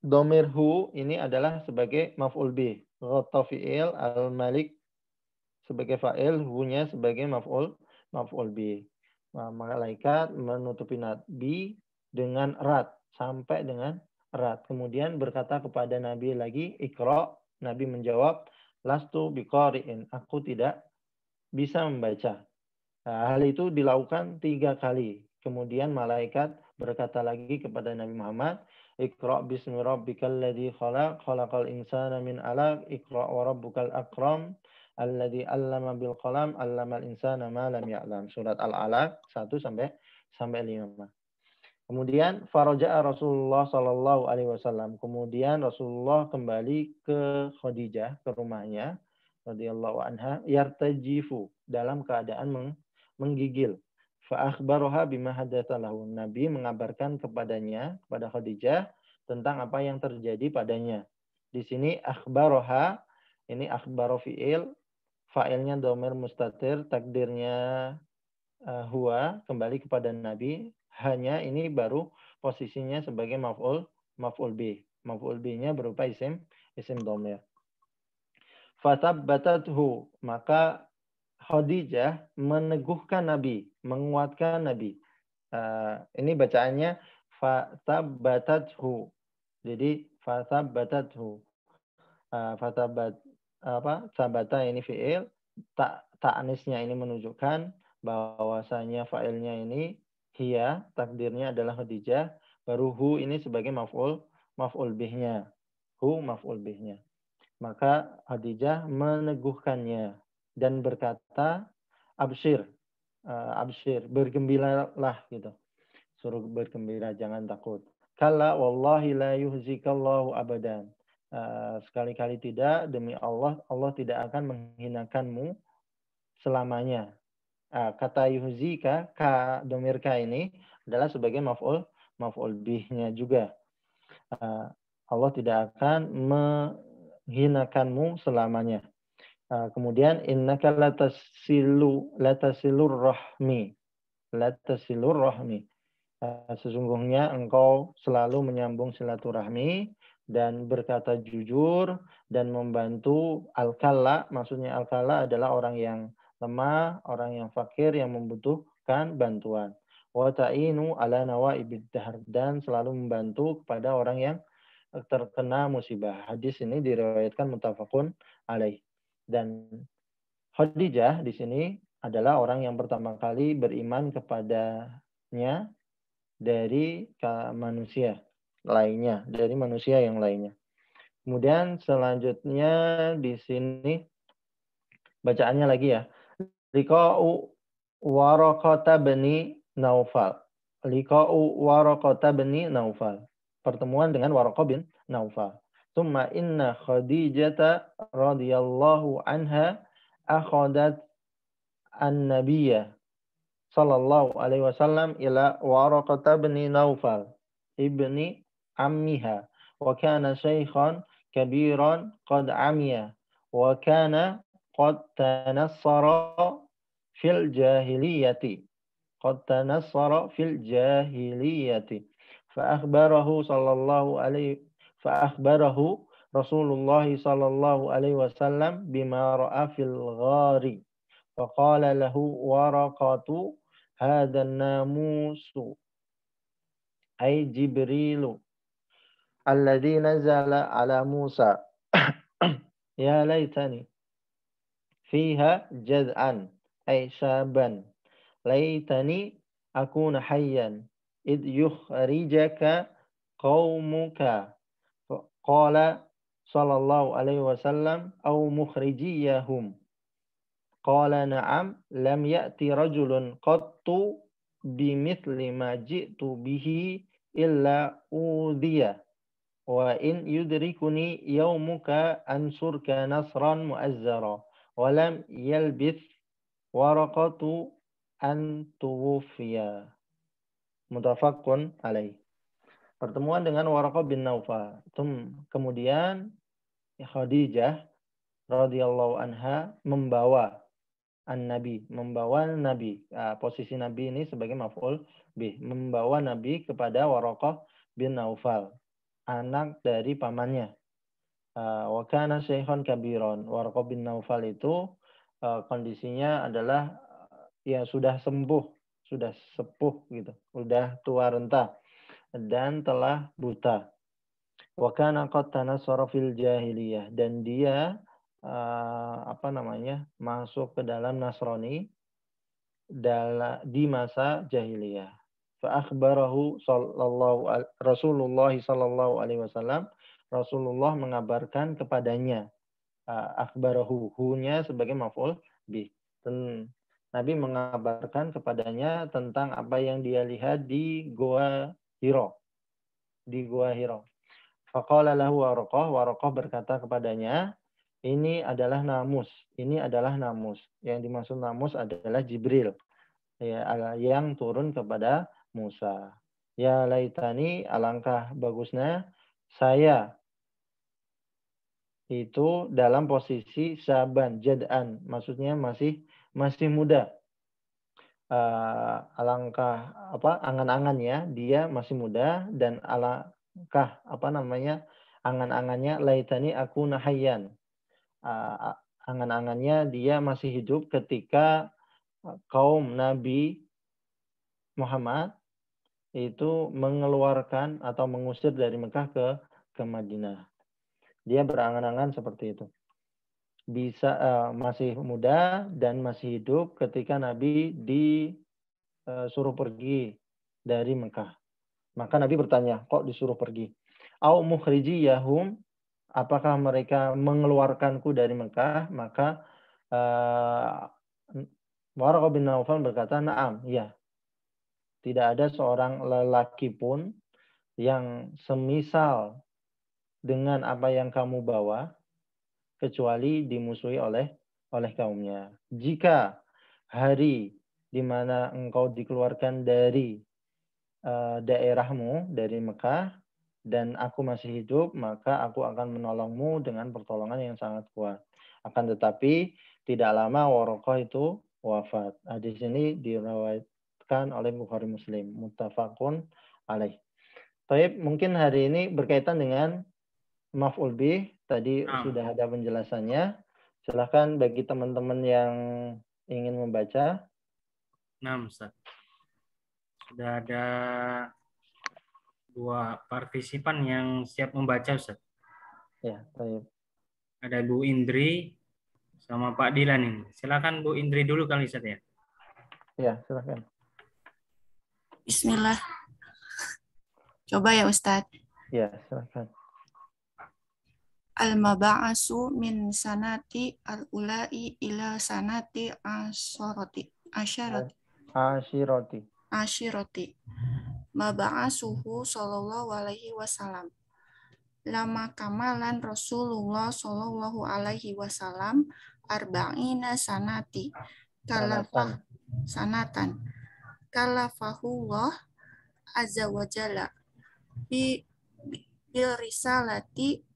[SPEAKER 3] domir hu ini adalah sebagai maf'ul bih ghatafiil al malik sebagai fa'il hu sebagai maf'ul maf'ul bih malaikat menutupi nabi dengan erat sampai dengan erat kemudian berkata kepada nabi lagi ikra nabi menjawab lastu biqari'in aku tidak bisa membaca nah, hal itu dilakukan tiga kali Kemudian malaikat berkata lagi kepada Nabi Muhammad, Iqra bismi rabbikal ladzi khalaq khalaqal insana min 'alaq iqra wa rabbukal akram alladzi 'allama bil qalam 'allamal insana ma lam ya'lam. Surat Al-Alaq 1 sampai sampai 5. Kemudian faraja'a Rasulullah sallallahu alaihi wasallam. Kemudian Rasulullah kembali ke Khadijah ke rumahnya radhiyallahu anha yartajifu dalam keadaan menggigil Fa'akhbaroha bima hadatsalahu. Nabi mengabarkan kepadanya, kepada Khadijah, tentang apa yang terjadi padanya. Di sini akhbaroha, ini akhbaro fi'il, fa'ilnya domir mustatir, takdirnya uh, huwa, kembali kepada Nabi. Hanya ini baru posisinya sebagai maf'ul, maf'ul bi. Maf'ul bi-nya berupa isim, isim domir. Fatabatadhu, maka Khadijah meneguhkan Nabi, menguatkan Nabi. Uh, ini bacaannya fatabatathu. Jadi fatabatathu. Uh, eh, fatabat apa? Sabata ini fiil, tak taknisnya ini menunjukkan bahwasanya failnya ini hia, takdirnya adalah Khadijah, baru hu ini sebagai maf'ul maf'ul bihnya. Hu maf'ul bihnya. Maka Khadijah meneguhkannya dan berkata absir uh, eh, absir bergembiralah gitu suruh bergembira jangan takut kala wallahi la yuhzikallahu abadan uh, sekali-kali tidak demi Allah Allah tidak akan menghinakanmu selamanya uh, kata yuhzika ka domirka ini adalah sebagai maf'ul maf'ul bihnya juga uh, Allah tidak akan menghinakanmu selamanya Eh, kemudian innaka latasilu latasilur rahmi. Latasilur rahmi. Uh, sesungguhnya engkau selalu menyambung silaturahmi dan berkata jujur dan membantu alkala maksudnya alkala adalah orang yang lemah, orang yang fakir yang membutuhkan bantuan. Wa ta'inu ala nawaibid dan selalu membantu kepada orang yang terkena musibah. Hadis ini diriwayatkan mutawafun alaih. Dan Khadijah di sini adalah orang yang pertama kali beriman kepadanya dari manusia lainnya, dari manusia yang lainnya. Kemudian selanjutnya di sini bacaannya lagi ya. Liqa'u warokota beni Naufal. Liqa'u warokota bani Naufal. Pertemuan dengan Warokobin bin Naufal. ثم إن خديجة رضي الله عنها أخذت النبي صلى الله عليه وسلم إلى ورقة بن نوفل ابن عمها وكان شيخا كبيرا قد عمي وكان قد تنصر في الجاهلية قد تنصر في الجاهلية فأخبره صلى الله عليه فأخبره رسول الله صلى الله عليه وسلم بما رأى في الغار فقال له ورقة هذا الناموس أي جبريل الذي نزل على موسى <coughs> يا ليتني فيها جذعا أي شابا ليتني أكون حيا إذ يخرجك قومك قال صلى الله عليه وسلم أو مخرجيهم قال نعم لم يأتي رجل قط بمثل ما جئت به إلا أوذي وإن يدركني يومك أنصرك نصرا مؤزرا ولم يلبث ورقة أن توفي متفق عليه pertemuan dengan Warqah bin Naufal. Kemudian ya, Khadijah radhiyallahu anha membawa an-nabi, membawa nabi. Ah, posisi nabi ini sebagai maf'ul bih, membawa nabi kepada Warqah bin Naufal, anak dari pamannya. Ah, wa kana syekhon kabiron. Warqah bin Naufal itu ah, kondisinya adalah ya sudah sembuh, sudah sepuh gitu, sudah tua renta dan telah buta. Wa kana qad tanasara fil jahiliyah dan dia uh, apa namanya? masuk ke dalam Nasrani dalam di masa jahiliyah. Fa akhbarahu sallallahu Rasulullah sallallahu alaihi wasallam Rasulullah mengabarkan kepadanya uh, akhbarahu hunya sebagai maf'ul bi. Dan Nabi mengabarkan kepadanya tentang apa yang dia lihat di goa Hiro di gua Hiro. Faqala lahu Warokoh, Warokoh berkata kepadanya, ini adalah namus, ini adalah namus. Yang dimaksud namus adalah Jibril ya, yang turun kepada Musa. Ya laitani alangkah bagusnya saya itu dalam posisi saban jad'an maksudnya masih masih muda uh, alangkah apa angan-angannya dia masih muda dan alangkah apa namanya angan-angannya laitani aku nahayan uh, eh, angan-angannya dia masih hidup ketika eh, kaum Nabi Muhammad itu mengeluarkan atau mengusir dari Mekah ke ke Madinah. Dia berangan-angan seperti itu bisa uh, masih muda dan masih hidup ketika Nabi disuruh eh, pergi dari Mekah. Maka Nabi bertanya, kok disuruh pergi? Au muhriji yahum, apakah mereka mengeluarkanku dari Mekah? Maka uh, eh, Warqa bin Naufal berkata, naam, ya. Tidak ada seorang lelaki pun yang semisal dengan apa yang kamu bawa, kecuali dimusuhi oleh oleh kaumnya. Jika hari di mana engkau dikeluarkan dari uh, daerahmu dari Mekah dan aku masih hidup, maka aku akan menolongmu dengan pertolongan yang sangat kuat. Akan tetapi tidak lama Warokoh itu wafat. Hadis ini dirawatkan oleh Bukhari Muslim. Mutafakun alaih. Tapi mungkin hari ini berkaitan dengan maf'ul bih Tadi nah. sudah ada penjelasannya. Silahkan bagi teman-teman yang ingin membaca. Nah, Ustaz. Sudah
[SPEAKER 1] ada dua partisipan yang siap membaca, Ustaz. Ya, baik. Ada Bu Indri sama Pak Dilan ini. Silakan Bu Indri dulu kali, Ustaz ya.
[SPEAKER 3] Ya, silakan.
[SPEAKER 5] Bismillah. Coba ya, Ustaz.
[SPEAKER 3] Ya, silakan
[SPEAKER 5] al-maba'asu min sanati al-ula'i ila sanati asyarati. Asyarati.
[SPEAKER 3] Asyirati.
[SPEAKER 5] Asyirati. Maba'asuhu sallallahu alaihi wasallam. Lama kamalan Rasulullah sallallahu alaihi wasallam arba'ina sanati. Kalafah sanatan. Kalafahullah azza wa jalla. Bi, bi, bil risalati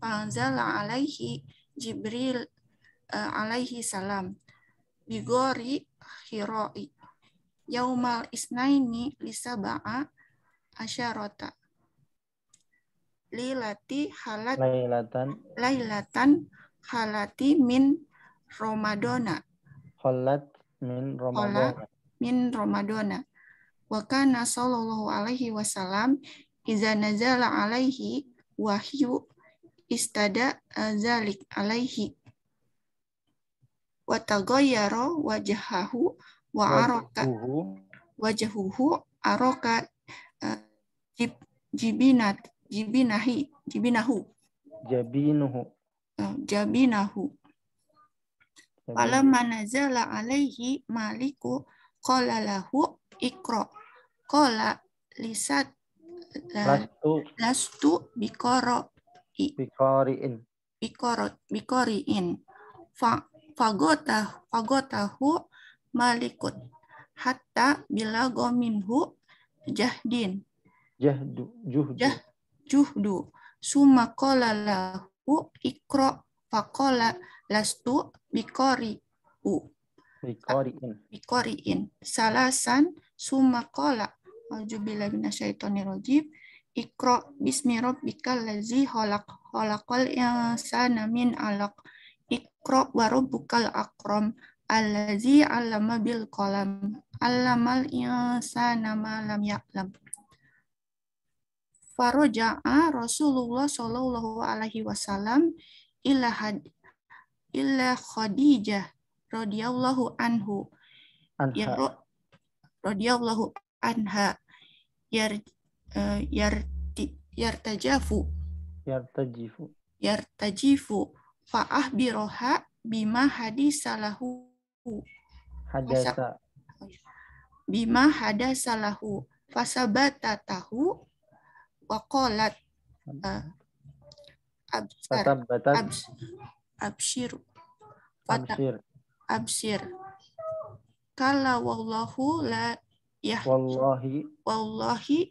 [SPEAKER 5] Panzala alaihi Jibril uh, alaihi salam bigori hiroi yaumal isnaini lisaba'a asyarota lilati halat
[SPEAKER 3] lailatan
[SPEAKER 5] lailatan halati min romadona
[SPEAKER 3] halat min romadona
[SPEAKER 5] min romadona wa kana sallallahu alaihi wasallam iza nazala alaihi wahyu istada eh, zalik alaihi wa taghayyara wajhahu wa araka wajhuhu araka eh, jibinat jibinahi jibinahu
[SPEAKER 3] jabinuhu
[SPEAKER 5] eh, jabinahu Pala manazala alaihi maliku qala lahu ikro qala lisat lastu, lastu bikoro
[SPEAKER 3] bikoriin
[SPEAKER 5] bikoro bikoriin fa fagotahu malikut hatta bila gominhu jahdin
[SPEAKER 3] jahdu juhdu jah,
[SPEAKER 5] juhdu Suma kola lahu ikro fakola lastu bikori u
[SPEAKER 3] bikoriin
[SPEAKER 5] bikoriin salasan summa qala auzubillahi minasyaitonirrajim Ikro bismi rabbika lazi holak holakol insana min alak. Ikro rabbukal akram allazi allama bil kolam. Allamal insana ma lam ya'lam. Faraja'a Rasulullah Shallallahu Alaihi Wasallam ila had ila Khadijah radhiyallahu anhu
[SPEAKER 3] anha.
[SPEAKER 5] radhiyallahu anha yar uh, yarti, yartajafu
[SPEAKER 3] yartajifu
[SPEAKER 5] yartajifu fa'ah biroha bima hadisalahu
[SPEAKER 3] hadasa
[SPEAKER 5] bima hadasalahu tahu wakolat
[SPEAKER 3] uh, eh, absar abs, absir absir
[SPEAKER 5] absir kala wallahu la
[SPEAKER 3] ya wallahi
[SPEAKER 5] wallahi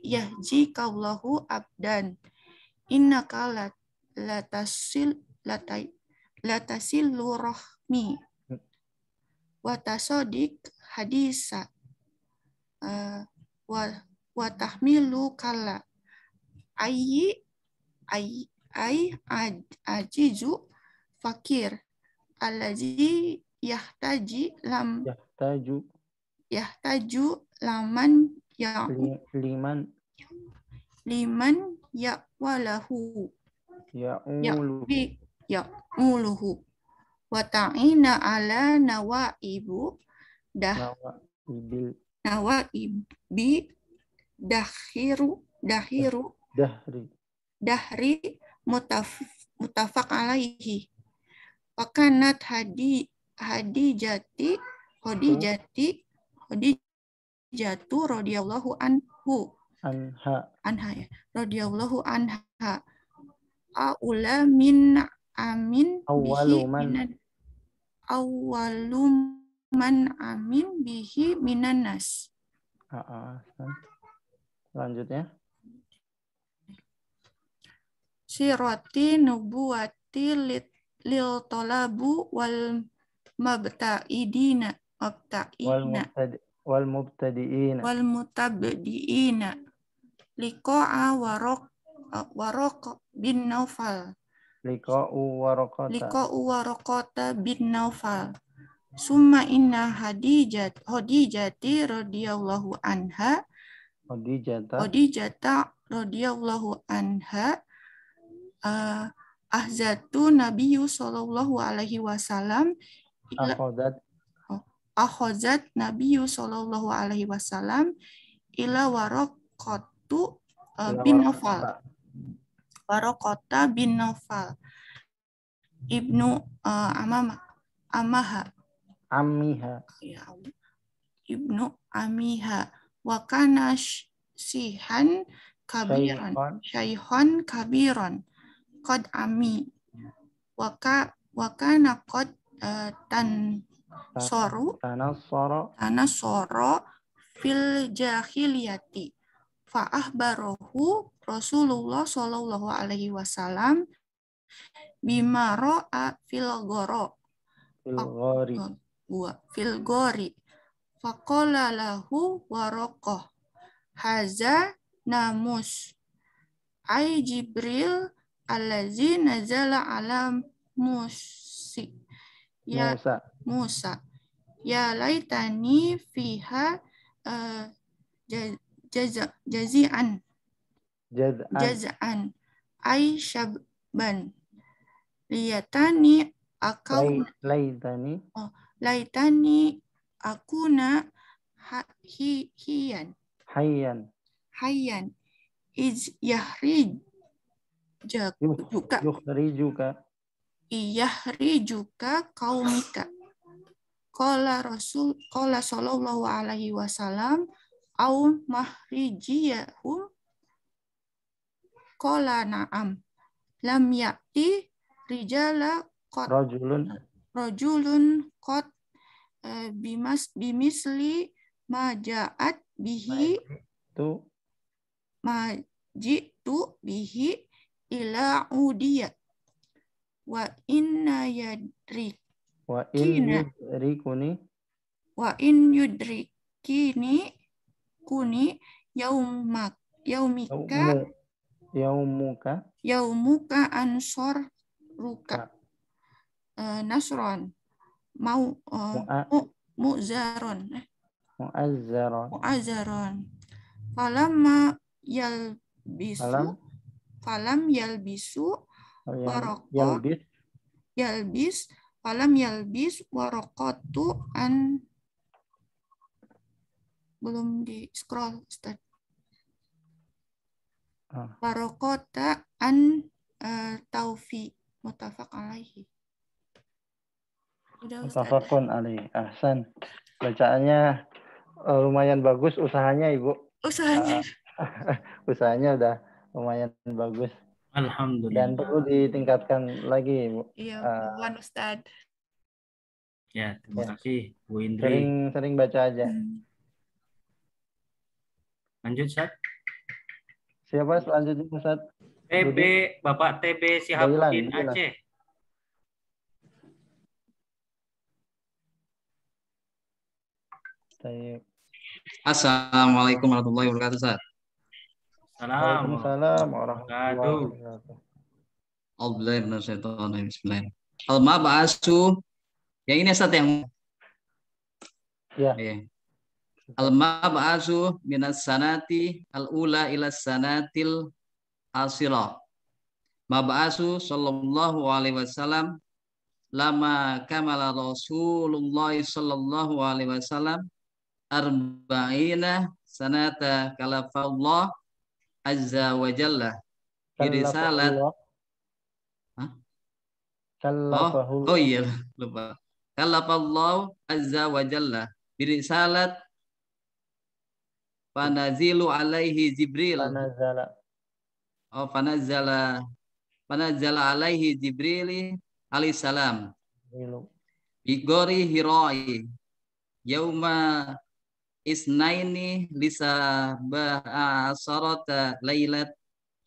[SPEAKER 5] kaulahu abdan inna kalat latasil latai latasil lurohmi watasodik hadisa uh, wa watahmilu kala ayyi ayi ay aj, ajizu fakir alaji yahtaji lam
[SPEAKER 3] yahtaju
[SPEAKER 5] yahtaju laman
[SPEAKER 3] ya liman
[SPEAKER 5] liman ya walahu
[SPEAKER 3] ya, ya ulu
[SPEAKER 5] ya uluhu wa ta'ina ala nawaibu dah nawaibil nawaibi dahiru dahiru dahri dahri mutaf, mutafak alaihi wakanat hadi hadi jati hadi jati hadi jatuh radhiyallahu anhu
[SPEAKER 3] anha
[SPEAKER 5] anha ya radhiyallahu anha aula min amin awwalu man awwalu man amin bihi minan nas lanjutnya sirati nubuwati lil tolabu wal mabta'idina idina
[SPEAKER 3] wal mubtadi'ina wal mutabdi'ina
[SPEAKER 5] liqa'a warok warok bin Naufal
[SPEAKER 3] liqa'u warokota liqa'u
[SPEAKER 5] warokota bin Naufal summa inna hadijat hadijati radhiyallahu anha
[SPEAKER 3] hadijata
[SPEAKER 5] hadijata radhiyallahu anha uh, ahzatu nabiyyu sallallahu alaihi wasallam akhazat Nabi sallallahu alaihi wasallam ila Warokotu eh, bin Nawfal. Warokota bin Nawfal. Ibnu uh, Amama Amaha.
[SPEAKER 3] Amiha. Ya, Ibnu
[SPEAKER 5] Amiha wa kana sihan kabiran syaihon kabiran qad ami ya. wa ka wa kana qad uh, tan soru tanasoro tanasoro fil jahiliyati faah barohu Rasulullah Shallallahu Alaihi Wasallam bima roa fil goro
[SPEAKER 3] fil gori
[SPEAKER 5] gua fil gori fakola lahu warokoh haza namus ay Jibril alazi nazala alam mus ya Musa. Musa. Ya laitani fiha uh, jazian. jazian.
[SPEAKER 3] Jaz'an.
[SPEAKER 5] Ai syaban. Liatani akau.
[SPEAKER 3] Laitani.
[SPEAKER 5] Oh, laitani akuna ha, hi, hiyan.
[SPEAKER 3] Hayyan. Hayyan. Iz yahrij. Juga. Yukhrijuka
[SPEAKER 5] iyahri juga Mika. Kola Rasul, kola Sallallahu Alaihi Wasallam, au mahrijiyahum, kola na'am. Lam yakti rijala kot. rojulun Rajulun kot e, bimas bimisli majaat bihi tu majitu bihi ila udiya Wa inna yadrik.
[SPEAKER 3] Wa in yudrikuni.
[SPEAKER 5] Wa in yudrikini kuni yaumak yaumika
[SPEAKER 3] yaumuka
[SPEAKER 5] yaumuka ansor ruka uh, nasron mau uh,
[SPEAKER 3] mu, muzaron eh. muazzaron muazzaron
[SPEAKER 5] falamma yalbisu Falam. falam bisu
[SPEAKER 3] warokot yalbis
[SPEAKER 5] yalbis walam yalbis warokotu an belum di scroll Ustaz. Ah. Warokota an uh, taufi mutafak alaihi.
[SPEAKER 3] Mutafakun alaihi. Ahsan. Bacaannya eh, lumayan bagus usahanya Ibu. Usahanya. Ah. <laughs> usahanya udah lumayan bagus. Alhamdulillah. Dan perlu ditingkatkan lagi, Iya, ah. uh, Ustaz.
[SPEAKER 1] Ya, terima ya. kasih Bu Indri. Sering,
[SPEAKER 3] sering baca aja. Hmm. Lanjut, Ustaz. Siapa selanjutnya, Ustaz? TB,
[SPEAKER 1] Bapak TB Sihabuddin Aceh.
[SPEAKER 6] Assalamualaikum warahmatullahi wabarakatuh, Ustaz.
[SPEAKER 3] Assalamualaikum warahmatullahi
[SPEAKER 6] wabarakatuh. Bismillahirrahmanirrahim. Al mab'asu yang ini Ustaz yang Ya. Yeah. Al mab'asu minas sanati al ula ila sanatil asira. Mab'asu sallallahu alaihi wasallam lama kamala Rasulullah sallallahu alaihi wasallam arba'ina sanata kalafallah azza wa jalla birisalat Oh, oh iya lupa. Kalau Allah azza wa jalla birisalat Panazilu alaihi Jibril. Panazala. Oh panazala panazala alaihi Jibril salam. Igori hiroi yauma isnaini lisa ba'asarata laylat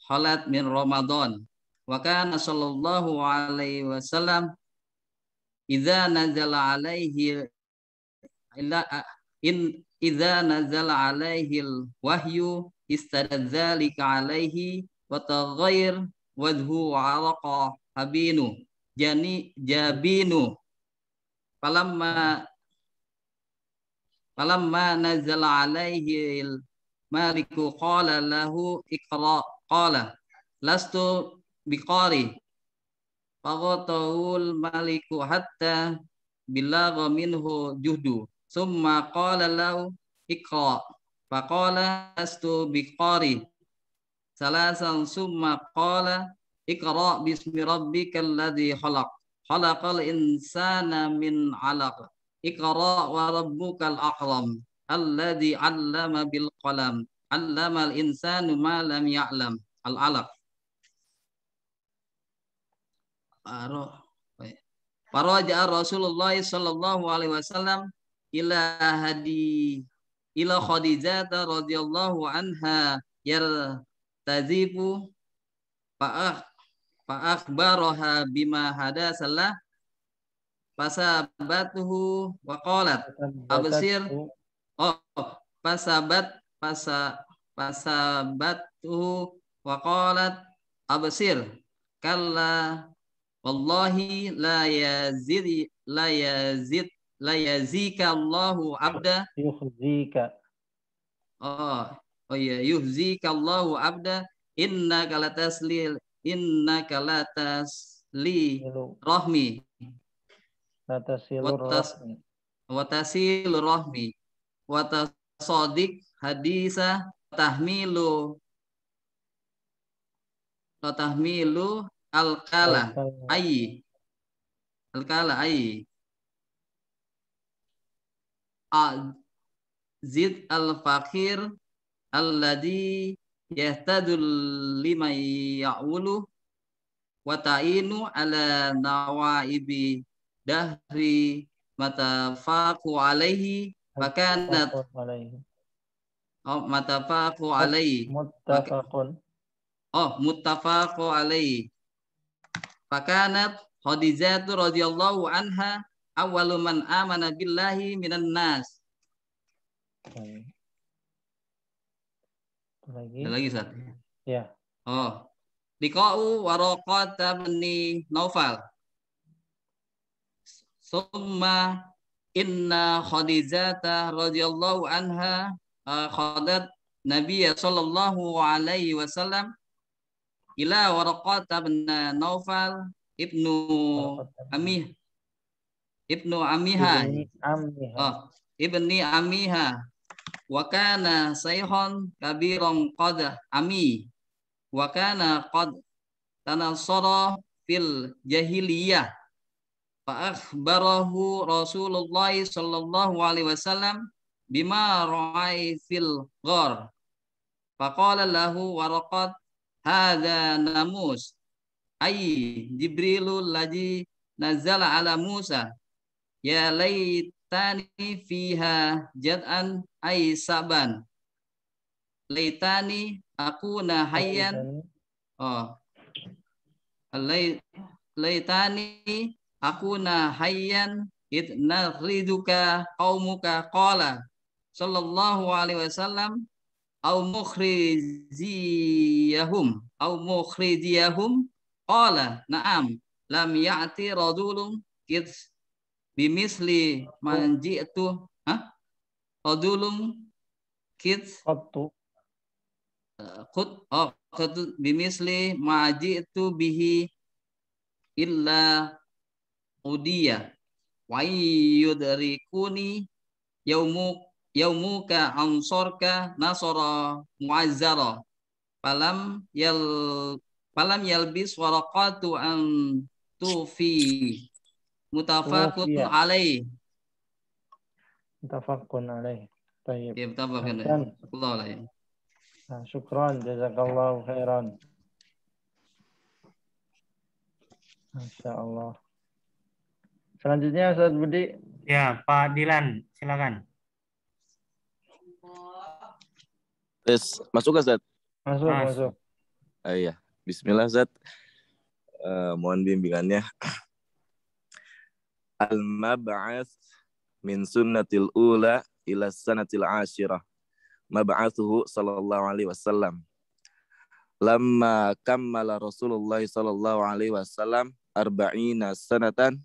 [SPEAKER 6] halat min Ramadan. Wa kana sallallahu alaihi wasallam idza nazala alaihi illa in idza nazala alaihi alwahyu istadzalika alaihi wa taghayyir wadhu araqa habinu jani jabinu falamma فلما نزل عليه الملك قال له اقرأ قال لست بقاري فغطه الملك حتى بلغ منه جهده ثم قال له اقرأ فقال لست بقاري ثلاثا ثم قال اقرأ باسم ربك الذي خلق خلق الإنسان من علق Iqra wa rabbukal akram alladhi 'allama bil qalam 'allamal insanu ma lam ya'lam al alaq Faraja Rasulullah sallallahu alaihi wasallam ila hadi ila Khadijah radhiyallahu anha yartazibu fa fa'akhbaraha bima hadasalah fasabatuhu qalat absir oh fasabat fasa fasabatuhu qalat absir kalla wallahi la yazid la yazid la yazika Allahu abda
[SPEAKER 3] yuhzika
[SPEAKER 6] oh oh ya yuhzika Allahu abda innaka latasli innaka latasli rahmi Watasilur rahmi. Watasodik hadisa tahmilu tahmilu alkala ayi alkala ayi zid al fakir alladhi yahtadul lima ya'ulu wa ta'inu ala nawaibi dahri mata faku alaihi maka nat oh mata faku oh, alaihi
[SPEAKER 3] muttafaqun
[SPEAKER 6] oh muttafaqu alaihi fakanat Khadijatu radhiyallahu anha awwalu man amana billahi minan nas. Lagi. lagi Ustaz? Ya. Oh. Liqa'u waraqata bin Naufal. Summa inna Khadijata radhiyallahu anha uh, khadat Nabi sallallahu alaihi wasallam ila warqata bin Naufal ibnu Amih ibnu Amiha ibni Amiha oh, wa kana sayhon kabiron qad ami wa kana qad fil jahiliyah Fa'akhbarahu Rasulullah sallallahu alaihi wasallam bima ra'i fil ghar. Faqala lahu waraqat hadha namus. Ay Jibrilu ladzi nazala ala Musa. Ya laitani fiha jad'an ay saban. Laitani aku nahayan Oh. Lait aku na hayyan id nariduka qaumuka qala sallallahu alaihi wasallam au mukhriziyahum au mukhrijiyahum qala na'am lam ya'ti radulun id bimisli man ji'tu ha radulun kid qattu eh, qut oh bimisli ma ji'tu bihi illa udiya wa yudrikuni yaumu yaumuka ansorka nasara muazzara falam yal falam yalbis waraqatu an tufi mutafakun alaih
[SPEAKER 3] mutafakun alaih طيب ya, mutafakun alaih nah, syukran jazakallahu khairan Masya Allah. Selanjutnya Ustaz Budi.
[SPEAKER 1] Ya, Pak Dilan, silakan.
[SPEAKER 2] Terus masuk Ustaz?
[SPEAKER 3] Masuk, Mas. masuk.
[SPEAKER 2] Ah, iya. Bismillah Ustaz. Uh, eh, mohon bimbingannya. Al-mab'ats min sunnatil ula ila sanatil asyirah. Mab'atsuhu sallallahu alaihi wasallam. Lama kammala Rasulullah sallallahu alaihi wasallam arba'ina sanatan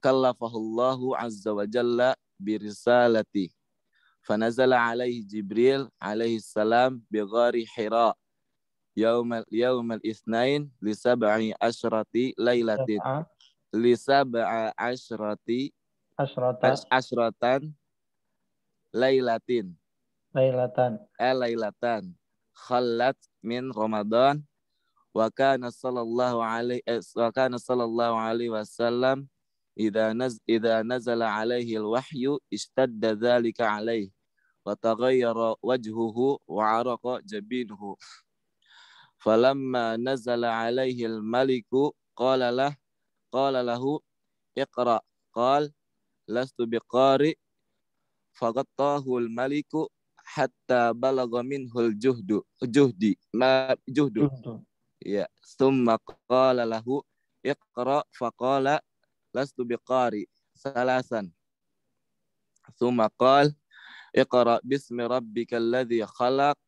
[SPEAKER 2] kallafahullahu azza wa jalla birisalati. Fanazala alaihi Jibril alaihi salam bi ghari Hira yaumal yaumal isnain li sab'i asrati lailatin li sab'a asyrati asyratan asratan lailatin
[SPEAKER 3] lailatan
[SPEAKER 2] eh lailatan khallat min ramadan wa kana sallallahu alaihi eh, wa kana sallallahu alaihi wasallam idza naz idza nazala alaihi alwahyu istadda dzalika alaihi wa taghayyara wajhuhu wa araqa jabinuhu falamma nazala alaihi almaliku qala lah qala lahu iqra qal lastu biqari faqattahu almaliku hatta balagha minhul juhdu juhdi ma juhdu ya thumma qala lahu iqra faqala لست بقارئ ثلاثا ثم قال اقرأ باسم ربك الذي خلق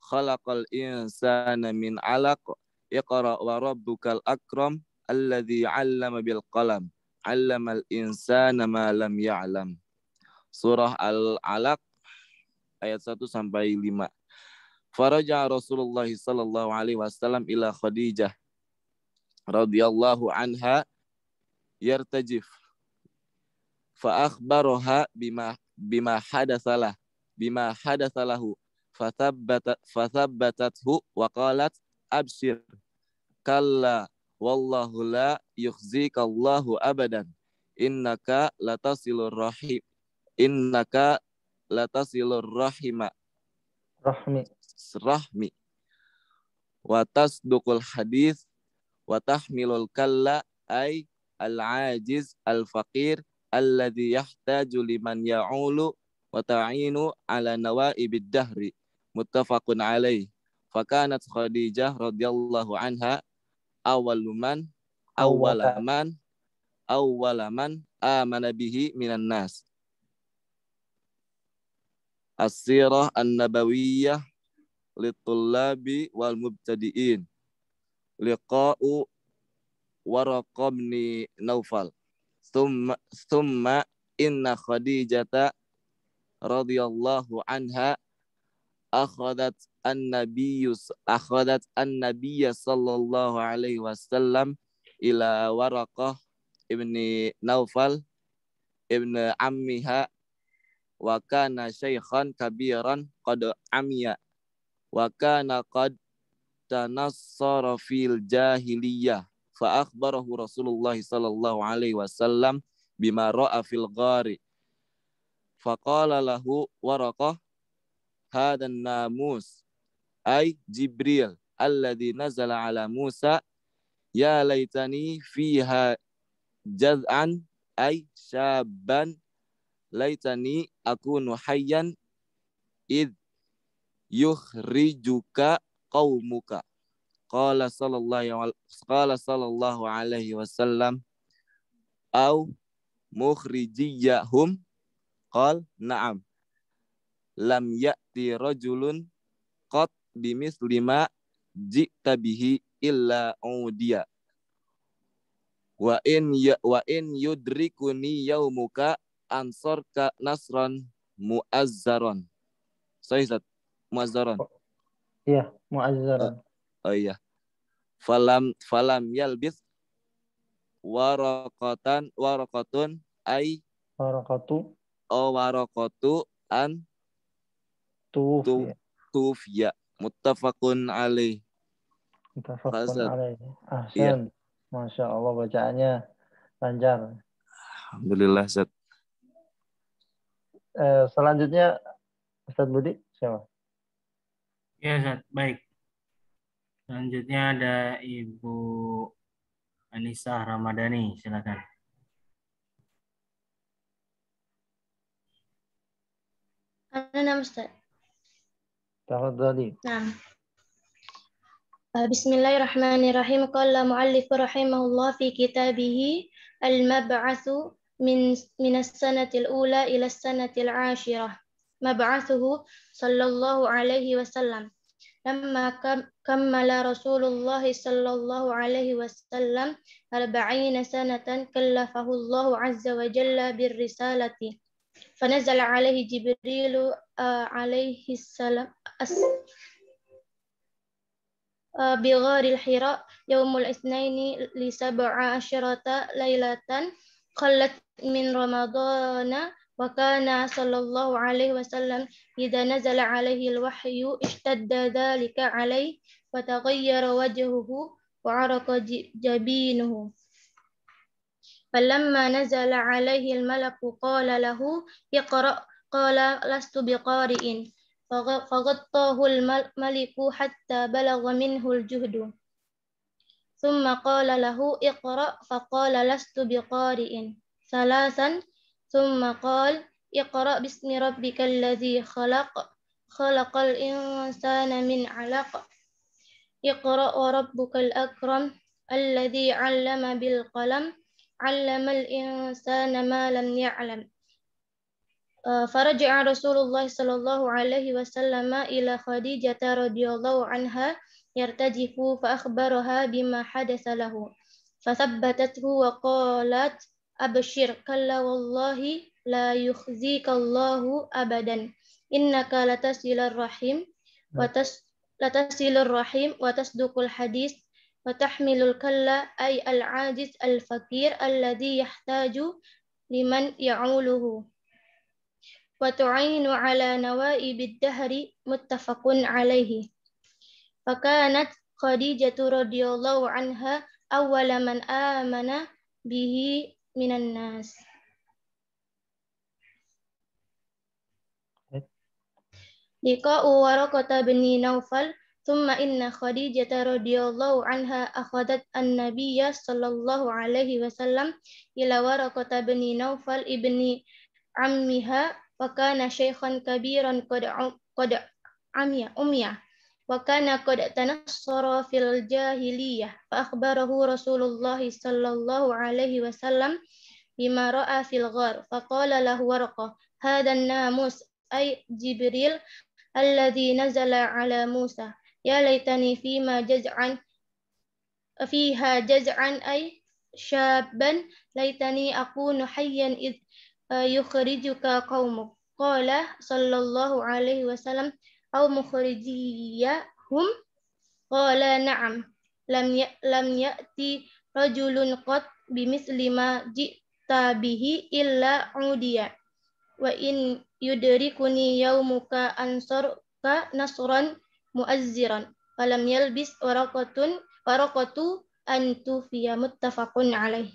[SPEAKER 2] خلق الإنسان من علق اقرأ وربك الأكرم الذي علم بالقلم علم الإنسان ما لم يعلم سورة العلق alaq ayat 1 sampai 5. Faraja Rasulullah sallallahu alaihi wasallam ila Khadijah radhiyallahu anha yartajif fa akhbaraha bima bima hadatsalah bima hadatsalahu fathabbatat fathabbatathu wa qalat absir kalla wallahu la yukhzika allahu abadan innaka latasilur rahim innaka latasilur rahima rahmi rahmi wa tasduqul hadis wa tahmilul kalla ay al-ajiz al-faqir alladhi yahtaju liman ya'ulu wa ta'inu ala nawaibid dahri muttafaqun alaih fakanat khadijah radhiyallahu anha awaluman
[SPEAKER 6] awalaman
[SPEAKER 2] awalaman amana bihi minan nas as-sirah an nabawiyyah litullabi wal mubtadiin liqa'u warakobni Naufal. Thumma, thumma inna Khadijata radhiyallahu anha akhadat an-nabiyus akhadat an-nabiyya sallallahu alaihi wasallam ila waraqah ibni Naufal ibni ammiha wa kana shaykhan kabiran qad amiya wa kana qad tanassara fil jahiliyah fa akhbarahu Rasulullah sallallahu alaihi wasallam bima ra'a fil ghari faqala lahu waraqah hadan namus ay Jibril alladhi nazala ala Musa ya laitani fiha jaz'an ay syaban laitani akunu hayyan id yukhrijuka qaumuka Qala sallallahu qala sallallahu alaihi wasallam au mukhrijiyahum qal na'am lam ya'ti rajulun qat bimithli ma ji'ta bihi illa udiya wa in ya, wa in yudrikuni yaumuka ansarka nasran muazzaron. Sahih Zat, muazzaron.
[SPEAKER 3] Iya, muazzaron
[SPEAKER 2] oh iya falam falam yalbis warokotan warokotun ai
[SPEAKER 3] warokotu
[SPEAKER 2] oh warokotu an tu tu, ya. tuf ya muttafaqun alaih muttafaqun alaih
[SPEAKER 3] iya. ahsan ya. masya Allah bacaannya lancar alhamdulillah Zat. Eh, selanjutnya Ustadz Budi siapa
[SPEAKER 1] ya Zat, baik Selanjutnya ada Ibu Anissa Ramadhani, silakan.
[SPEAKER 7] Halo, nama Ustaz. Nah. Bismillahirrahmanirrahim. Qala mu'allifu rahimahullah fi kitabihi al-mab'athu min min as-sanati ula ila as-sanati al-ashirah. sallallahu alaihi wasallam. لما كمل رسول الله صلى الله عليه وسلم أربعين سنة كلفه الله عز وجل بالرسالة فنزل عليه جبريل آه، عليه السلام آه، بغار الحراء يوم الاثنين لسبع عشرة ليلة خلت من رمضان وكان صلى الله عليه وسلم إذا نزل عليه الوحي اشتد ذلك عليه فتغير وجهه وعرق جبينه فلما نزل عليه الملك قال له اقرأ قال لست بقارئ فغطاه الملك حتى بلغ منه الجهد ثم قال له اقرأ فقال لست بقارئ ثلاثا ثم قال اقرأ باسم ربك الذي خلق خلق الإنسان من علق اقرأ وربك الأكرم الذي علم بالقلم علم الإنسان ما لم يعلم آه، فرجع رسول الله صلى الله عليه وسلم إلى خديجة رضي الله عنها يرتجف فأخبرها بما حدث له فثبتته وقالت abshir kalla wallahi la yukhzikallahu abadan innaka latasilur rahim wa hmm. tas latasilur rahim wa tasduqul hadis wa tahmilul kalla ay al ajiz al fakir alladhi yahtaju liman ya'uluhu wa tu'inu ala nawaibid dahri muttafaqun fakanat radhiyallahu anha awwala man amana bihi minan nas. لقاء ورقة بن نوفل ثم إن خديجة رضي الله عنها أخذت النبي صلى الله عليه وسلم إلى ورقة بن نوفل ابن عمها فكان شيخا كبيرا قد قد عمي أمية وكان قد تنصر في الجاهلية فأخبره رسول الله صلى الله عليه وسلم بما رأى في الغار فقال له ورقة هذا الناموس أي جبريل الذي نزل على موسى يا ليتني فيما جزعا فيها جزعا أي شابا ليتني أكون حيا إذ يخرجك قومك قال صلى الله عليه وسلم au mukhrijiyya hum qala na'am lam ya, lam ya'ti rajulun qad bimisli ma ji'ta bihi illa udiya wa in yudrikuni yaumuka ansorka nasran muazziran falam yalbis waraqatun waraqatu antu fiya muttafaqun alaih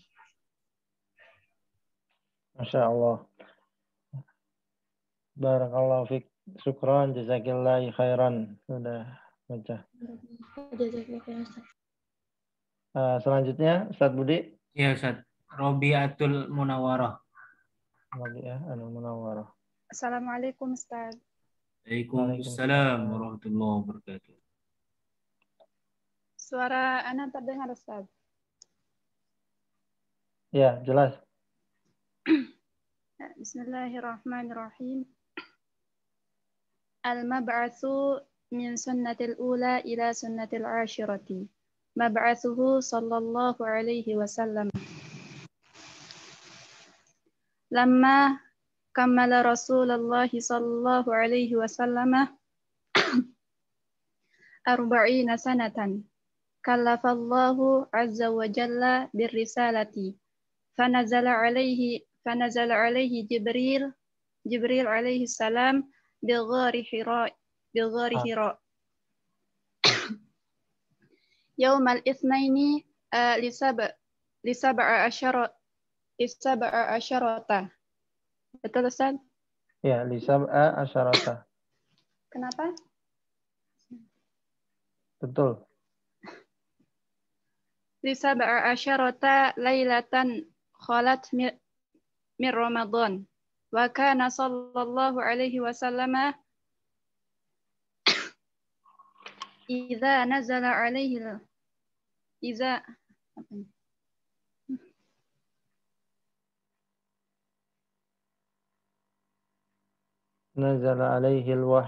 [SPEAKER 3] Masya Allah. Barakallahu fiqh. Syukran, jazakillahi khairan. Sudah baca. Uh, selanjutnya, Ustaz Budi. Iya, Ustaz. Robiatul Munawarah.
[SPEAKER 1] Robiatul Munawarah.
[SPEAKER 4] Assalamualaikum, Ustaz.
[SPEAKER 1] Waalaikumsalam warahmatullahi wabarakatuh.
[SPEAKER 4] Suara anak terdengar, Ustaz.
[SPEAKER 3] Ya, jelas.
[SPEAKER 4] <clears throat> Bismillahirrahmanirrahim. Al-mab'atsu min sunnatil ula ila sunnatil ashirati. Mabathuhu sallallahu alaihi wasallam. Lama kammala Rasulullah sallallahu alaihi wasallam <clears throat> arba'ina sanatan. Kallafallahu azza wa jalla birrisalati. Fanazala alaihi fanazala alaihi Jibril Jibril alaihi salam bilghari hira bilghari ah. hira <coughs> yaumal itsnaini eh, lisaba lisaba asyara lisaba asyarata betul Ustaz
[SPEAKER 3] ya lisa lisaba asyarata kenapa betul
[SPEAKER 4] lisa lisaba asyarata lailatan khalat min Ramadan wa kana sallallahu alaihi wasallam idza nazala alaihi idza
[SPEAKER 3] nazala alaihi al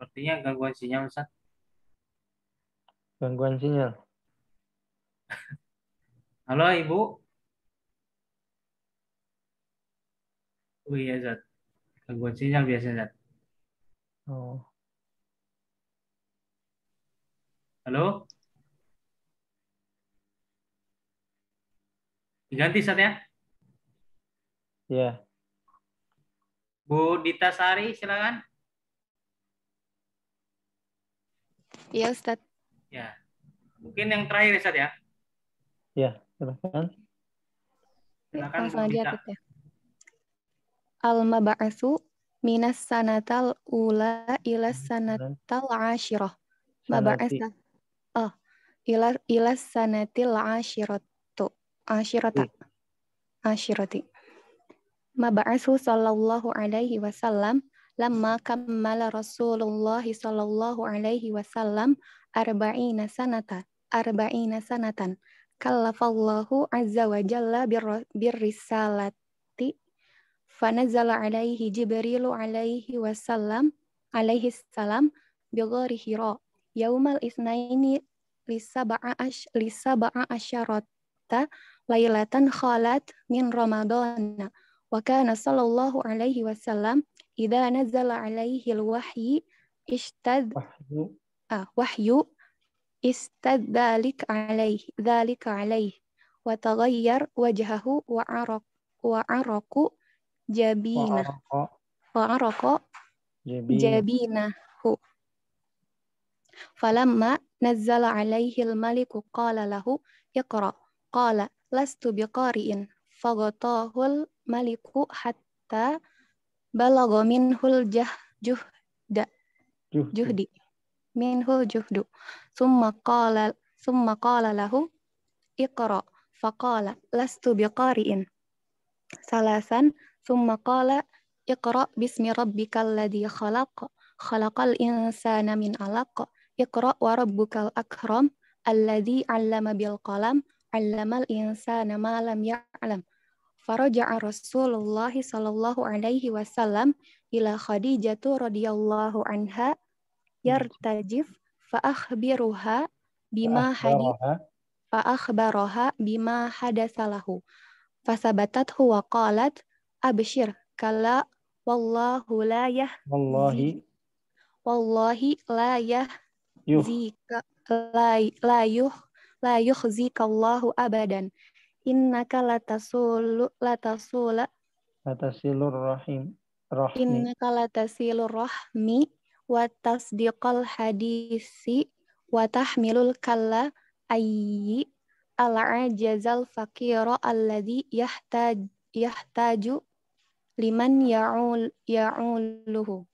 [SPEAKER 1] Sepertinya gangguan sinyal, Ustaz.
[SPEAKER 3] Gangguan sinyal.
[SPEAKER 1] Halo Ibu. Oh iya Zat. Gangguan sinyal biasanya Zat. Oh. Halo? Diganti Zat ya? Iya. Yeah. Bu Dita Sari silakan. Iya Ustadz. Ya. Mungkin yang terakhir Ustaz ya.
[SPEAKER 3] Ya, silakan.
[SPEAKER 1] Silakan langsung aja
[SPEAKER 8] ya. Al-mab'atsu minas sanatal ula ila sanatal asyirah. Mab'atsa. Oh, ila ila sanatil asyiratu. Asyirata. Iya. Asyirati. Mab'atsu sallallahu alaihi wasallam lama kamala Rasulullah sallallahu alaihi wasallam arba'ina sanata arba'ina sanatan kalafallahu azza wa jalla birrisalati fanazala alaihi jibrilu alaihi wasallam alaihi salam bighari hira yaumal isnaini lisaba'ash lisaba'asyarata lailatan khalat min ramadana wa kana sallallahu alaihi wasallam idza nazala alaihi alwahyi ishtad ah, wahyu istad dalik alaih dalika alaih wa taghayyar wajhahu wa araq wa araku jabina wa araku
[SPEAKER 1] jabina
[SPEAKER 8] hu falamma nazzala alaihi al-maliku qala lahu iqra qala lastu biqari'in faghatahu al-maliku hatta balagha minhu al-juhda juhdi minhul juhdu. Summa qala, summa qala lahu iqra. Faqala lastu biqari'in. Salasan, summa qala iqra bismi rabbikal ladhi khalaq. Khalaqal insana min alaq. Iqra wa rabbukal akram. Alladhi allama bil qalam. Allamal insana ma lam ya'lam. Faraja'a Rasulullah sallallahu alaihi wasallam ila Khadijah radhiyallahu anha yartajif fa'akhbiruha bima hadith fa'akhbaroha bima hadasalahu fasabatat huwa qalat abshir kala wallahu la yah
[SPEAKER 1] wallahi
[SPEAKER 8] wallahi la yah zika la, la yuh la yuhzika Allahu abadan innaka latasulu latasula
[SPEAKER 3] latasilur rahim rahmi innaka
[SPEAKER 8] latasilur rahmi watasdiqal hadisi watahmilul kalla ayyi al-ajazal faqira alladhi yahtaj yahtaju liman ya'ul ya'uluhu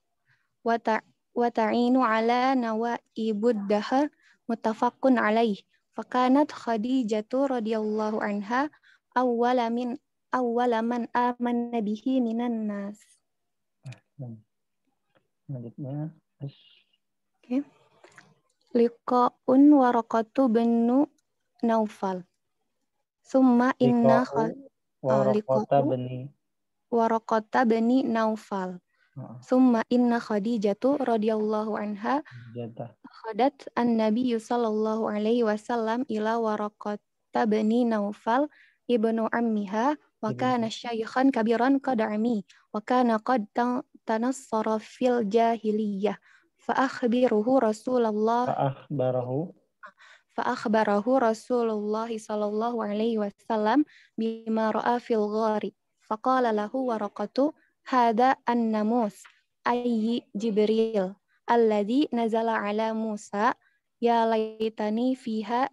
[SPEAKER 8] wa ta ta'inu ala nawaibud dahr muttafaqun alaih fakanat khadijatu radhiyallahu anha awwala min awwala man amana bihi minan nas nah, Okay. Liqa'un warakatu benu Naufal. Summa inna ah,
[SPEAKER 6] waraqata bani
[SPEAKER 8] waraqata bani Naufal. Summa inna Khadijatu radhiyallahu anha khadat an-nabiyyu sallallahu alaihi wasallam ila waraqata bani Naufal ibnu ammiha wa kana syaykhan kabiran qad ami wa kana qad tanassara fil jahiliyah Fa'akhbiruhu Rasulullah.
[SPEAKER 3] Fa'akhbarahu.
[SPEAKER 8] Fa'akhbarahu Rasulullah sallallahu alaihi wasallam bima ra'a fil ghari. Faqala lahu waraqatu hada an-namus ayyi Jibril aladi nazala ala Musa ya laitani fiha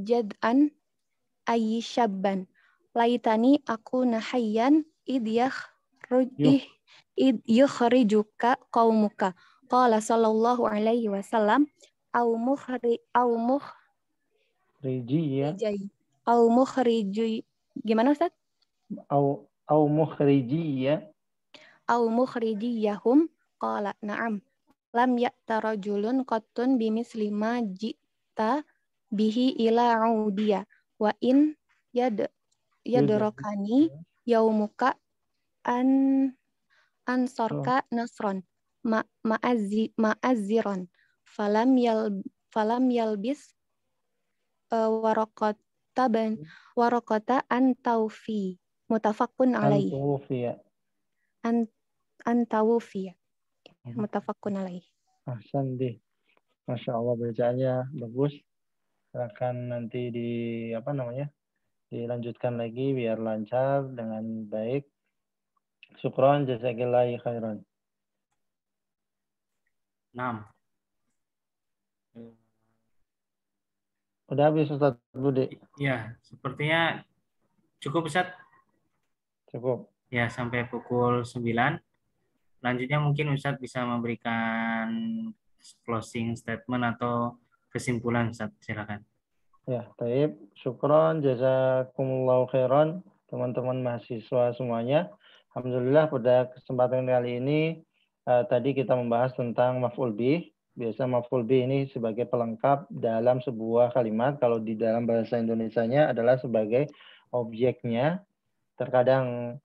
[SPEAKER 8] jad'an ayi syabban laitani aku nahayyan idh yakhruj id yukhrijuka qaumuka qala sallallahu alaihi wasallam au muhri au muh
[SPEAKER 3] riji ya
[SPEAKER 8] au muhriji gimana Ustaz?
[SPEAKER 3] Au au muhriji ya
[SPEAKER 8] au yahum qala na'am lam ya'ta rajulun qattun lima jita bihi ila dia, wa in yad yadrakani yaumuka ya. an ansorka oh. nasron Ma'aziron, falam yal falam yalbis uh, e, warokot warokota antaufi mutafakun alaih
[SPEAKER 3] antaufi ya
[SPEAKER 8] Ant, antaufi ya hmm. mutafakun alaih
[SPEAKER 3] ahsan deh masya allah bacaannya bagus Akan nanti di apa namanya dilanjutkan lagi biar lancar dengan baik syukron jazakillah khairan 6. Udah habis Ustaz
[SPEAKER 1] Budi. Ya, sepertinya cukup Ustaz. Cukup. Ya, sampai pukul 9. Lanjutnya mungkin Ustaz bisa memberikan closing statement atau kesimpulan Ustaz. Silakan.
[SPEAKER 3] Ya, baik. Syukron jazakumullahu khairan teman-teman mahasiswa semuanya. Alhamdulillah pada kesempatan kali ini Eh, tadi kita membahas tentang maf'ul bih. Biasa maf'ul bih ini sebagai pelengkap dalam sebuah kalimat. Kalau di dalam bahasa Indonesia-nya adalah sebagai objeknya. Terkadang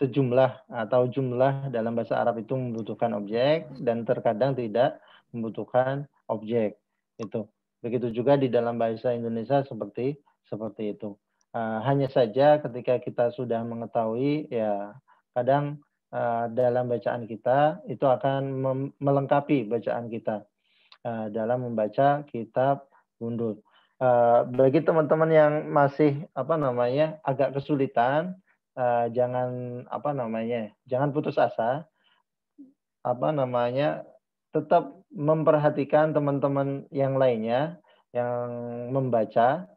[SPEAKER 3] sejumlah atau jumlah dalam bahasa Arab itu membutuhkan objek dan terkadang tidak membutuhkan objek itu begitu juga di dalam bahasa Indonesia seperti seperti itu eh, hanya saja ketika kita sudah mengetahui ya kadang uh, dalam bacaan kita itu akan melengkapi bacaan kita uh, dalam membaca kitab gundul. Uh, eh, bagi teman-teman yang masih apa namanya agak kesulitan, uh, jangan apa namanya, jangan putus asa. Apa namanya, tetap memperhatikan teman-teman yang lainnya yang membaca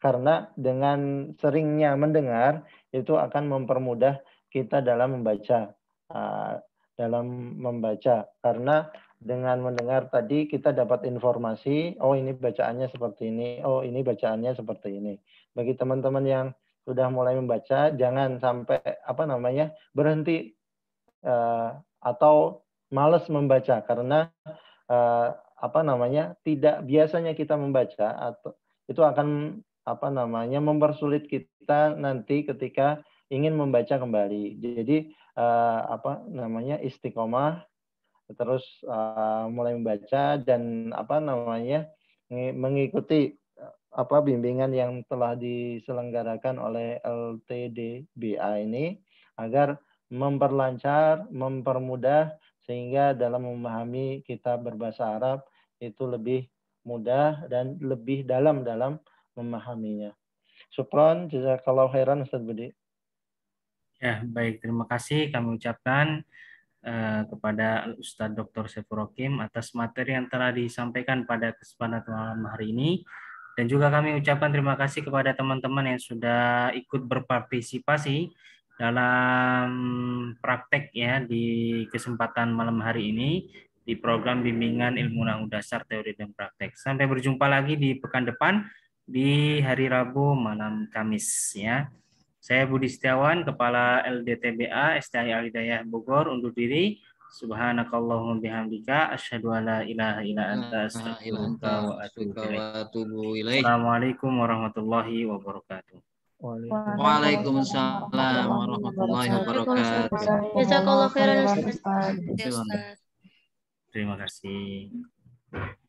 [SPEAKER 3] karena dengan seringnya mendengar itu akan mempermudah kita dalam membaca uh, dalam membaca karena dengan mendengar tadi kita dapat informasi oh ini bacaannya seperti ini oh ini bacaannya seperti ini bagi teman-teman yang sudah mulai membaca jangan sampai apa namanya berhenti uh, atau males membaca karena uh, apa namanya tidak biasanya kita membaca atau itu akan apa namanya mempersulit kita nanti ketika ingin membaca kembali. Jadi uh, apa namanya istiqomah terus uh, mulai membaca dan apa namanya mengikuti eh, apa bimbingan yang telah diselenggarakan oleh LTDBA ini agar memperlancar, mempermudah sehingga dalam memahami kita berbahasa Arab itu lebih mudah dan lebih dalam dalam memahaminya. Supron, kalau heran Ustaz Budi.
[SPEAKER 1] Ya, baik. Terima kasih kami ucapkan eh, kepada Ustadz Dr. Sefurokim atas materi yang telah disampaikan pada kesempatan malam hari ini. Dan juga kami ucapkan terima kasih kepada teman-teman yang sudah ikut berpartisipasi dalam praktek ya di kesempatan malam hari ini di program bimbingan ilmu nahu dasar teori dan praktek. Sampai berjumpa lagi di pekan depan di hari Rabu malam Kamis ya. Saya Budi Setiawan, Kepala LDTBA STI Alidayah Bogor undur diri. Subhanakallahumma bihamdika asyhadu an la ilaha illa anta astaghfiruka wa atubu ilaik. Assalamualaikum warahmatullahi wabarakatuh. Waalaikumsalam warahmatullahi wabarakatuh. Jazakallahu khairan Terima kasih.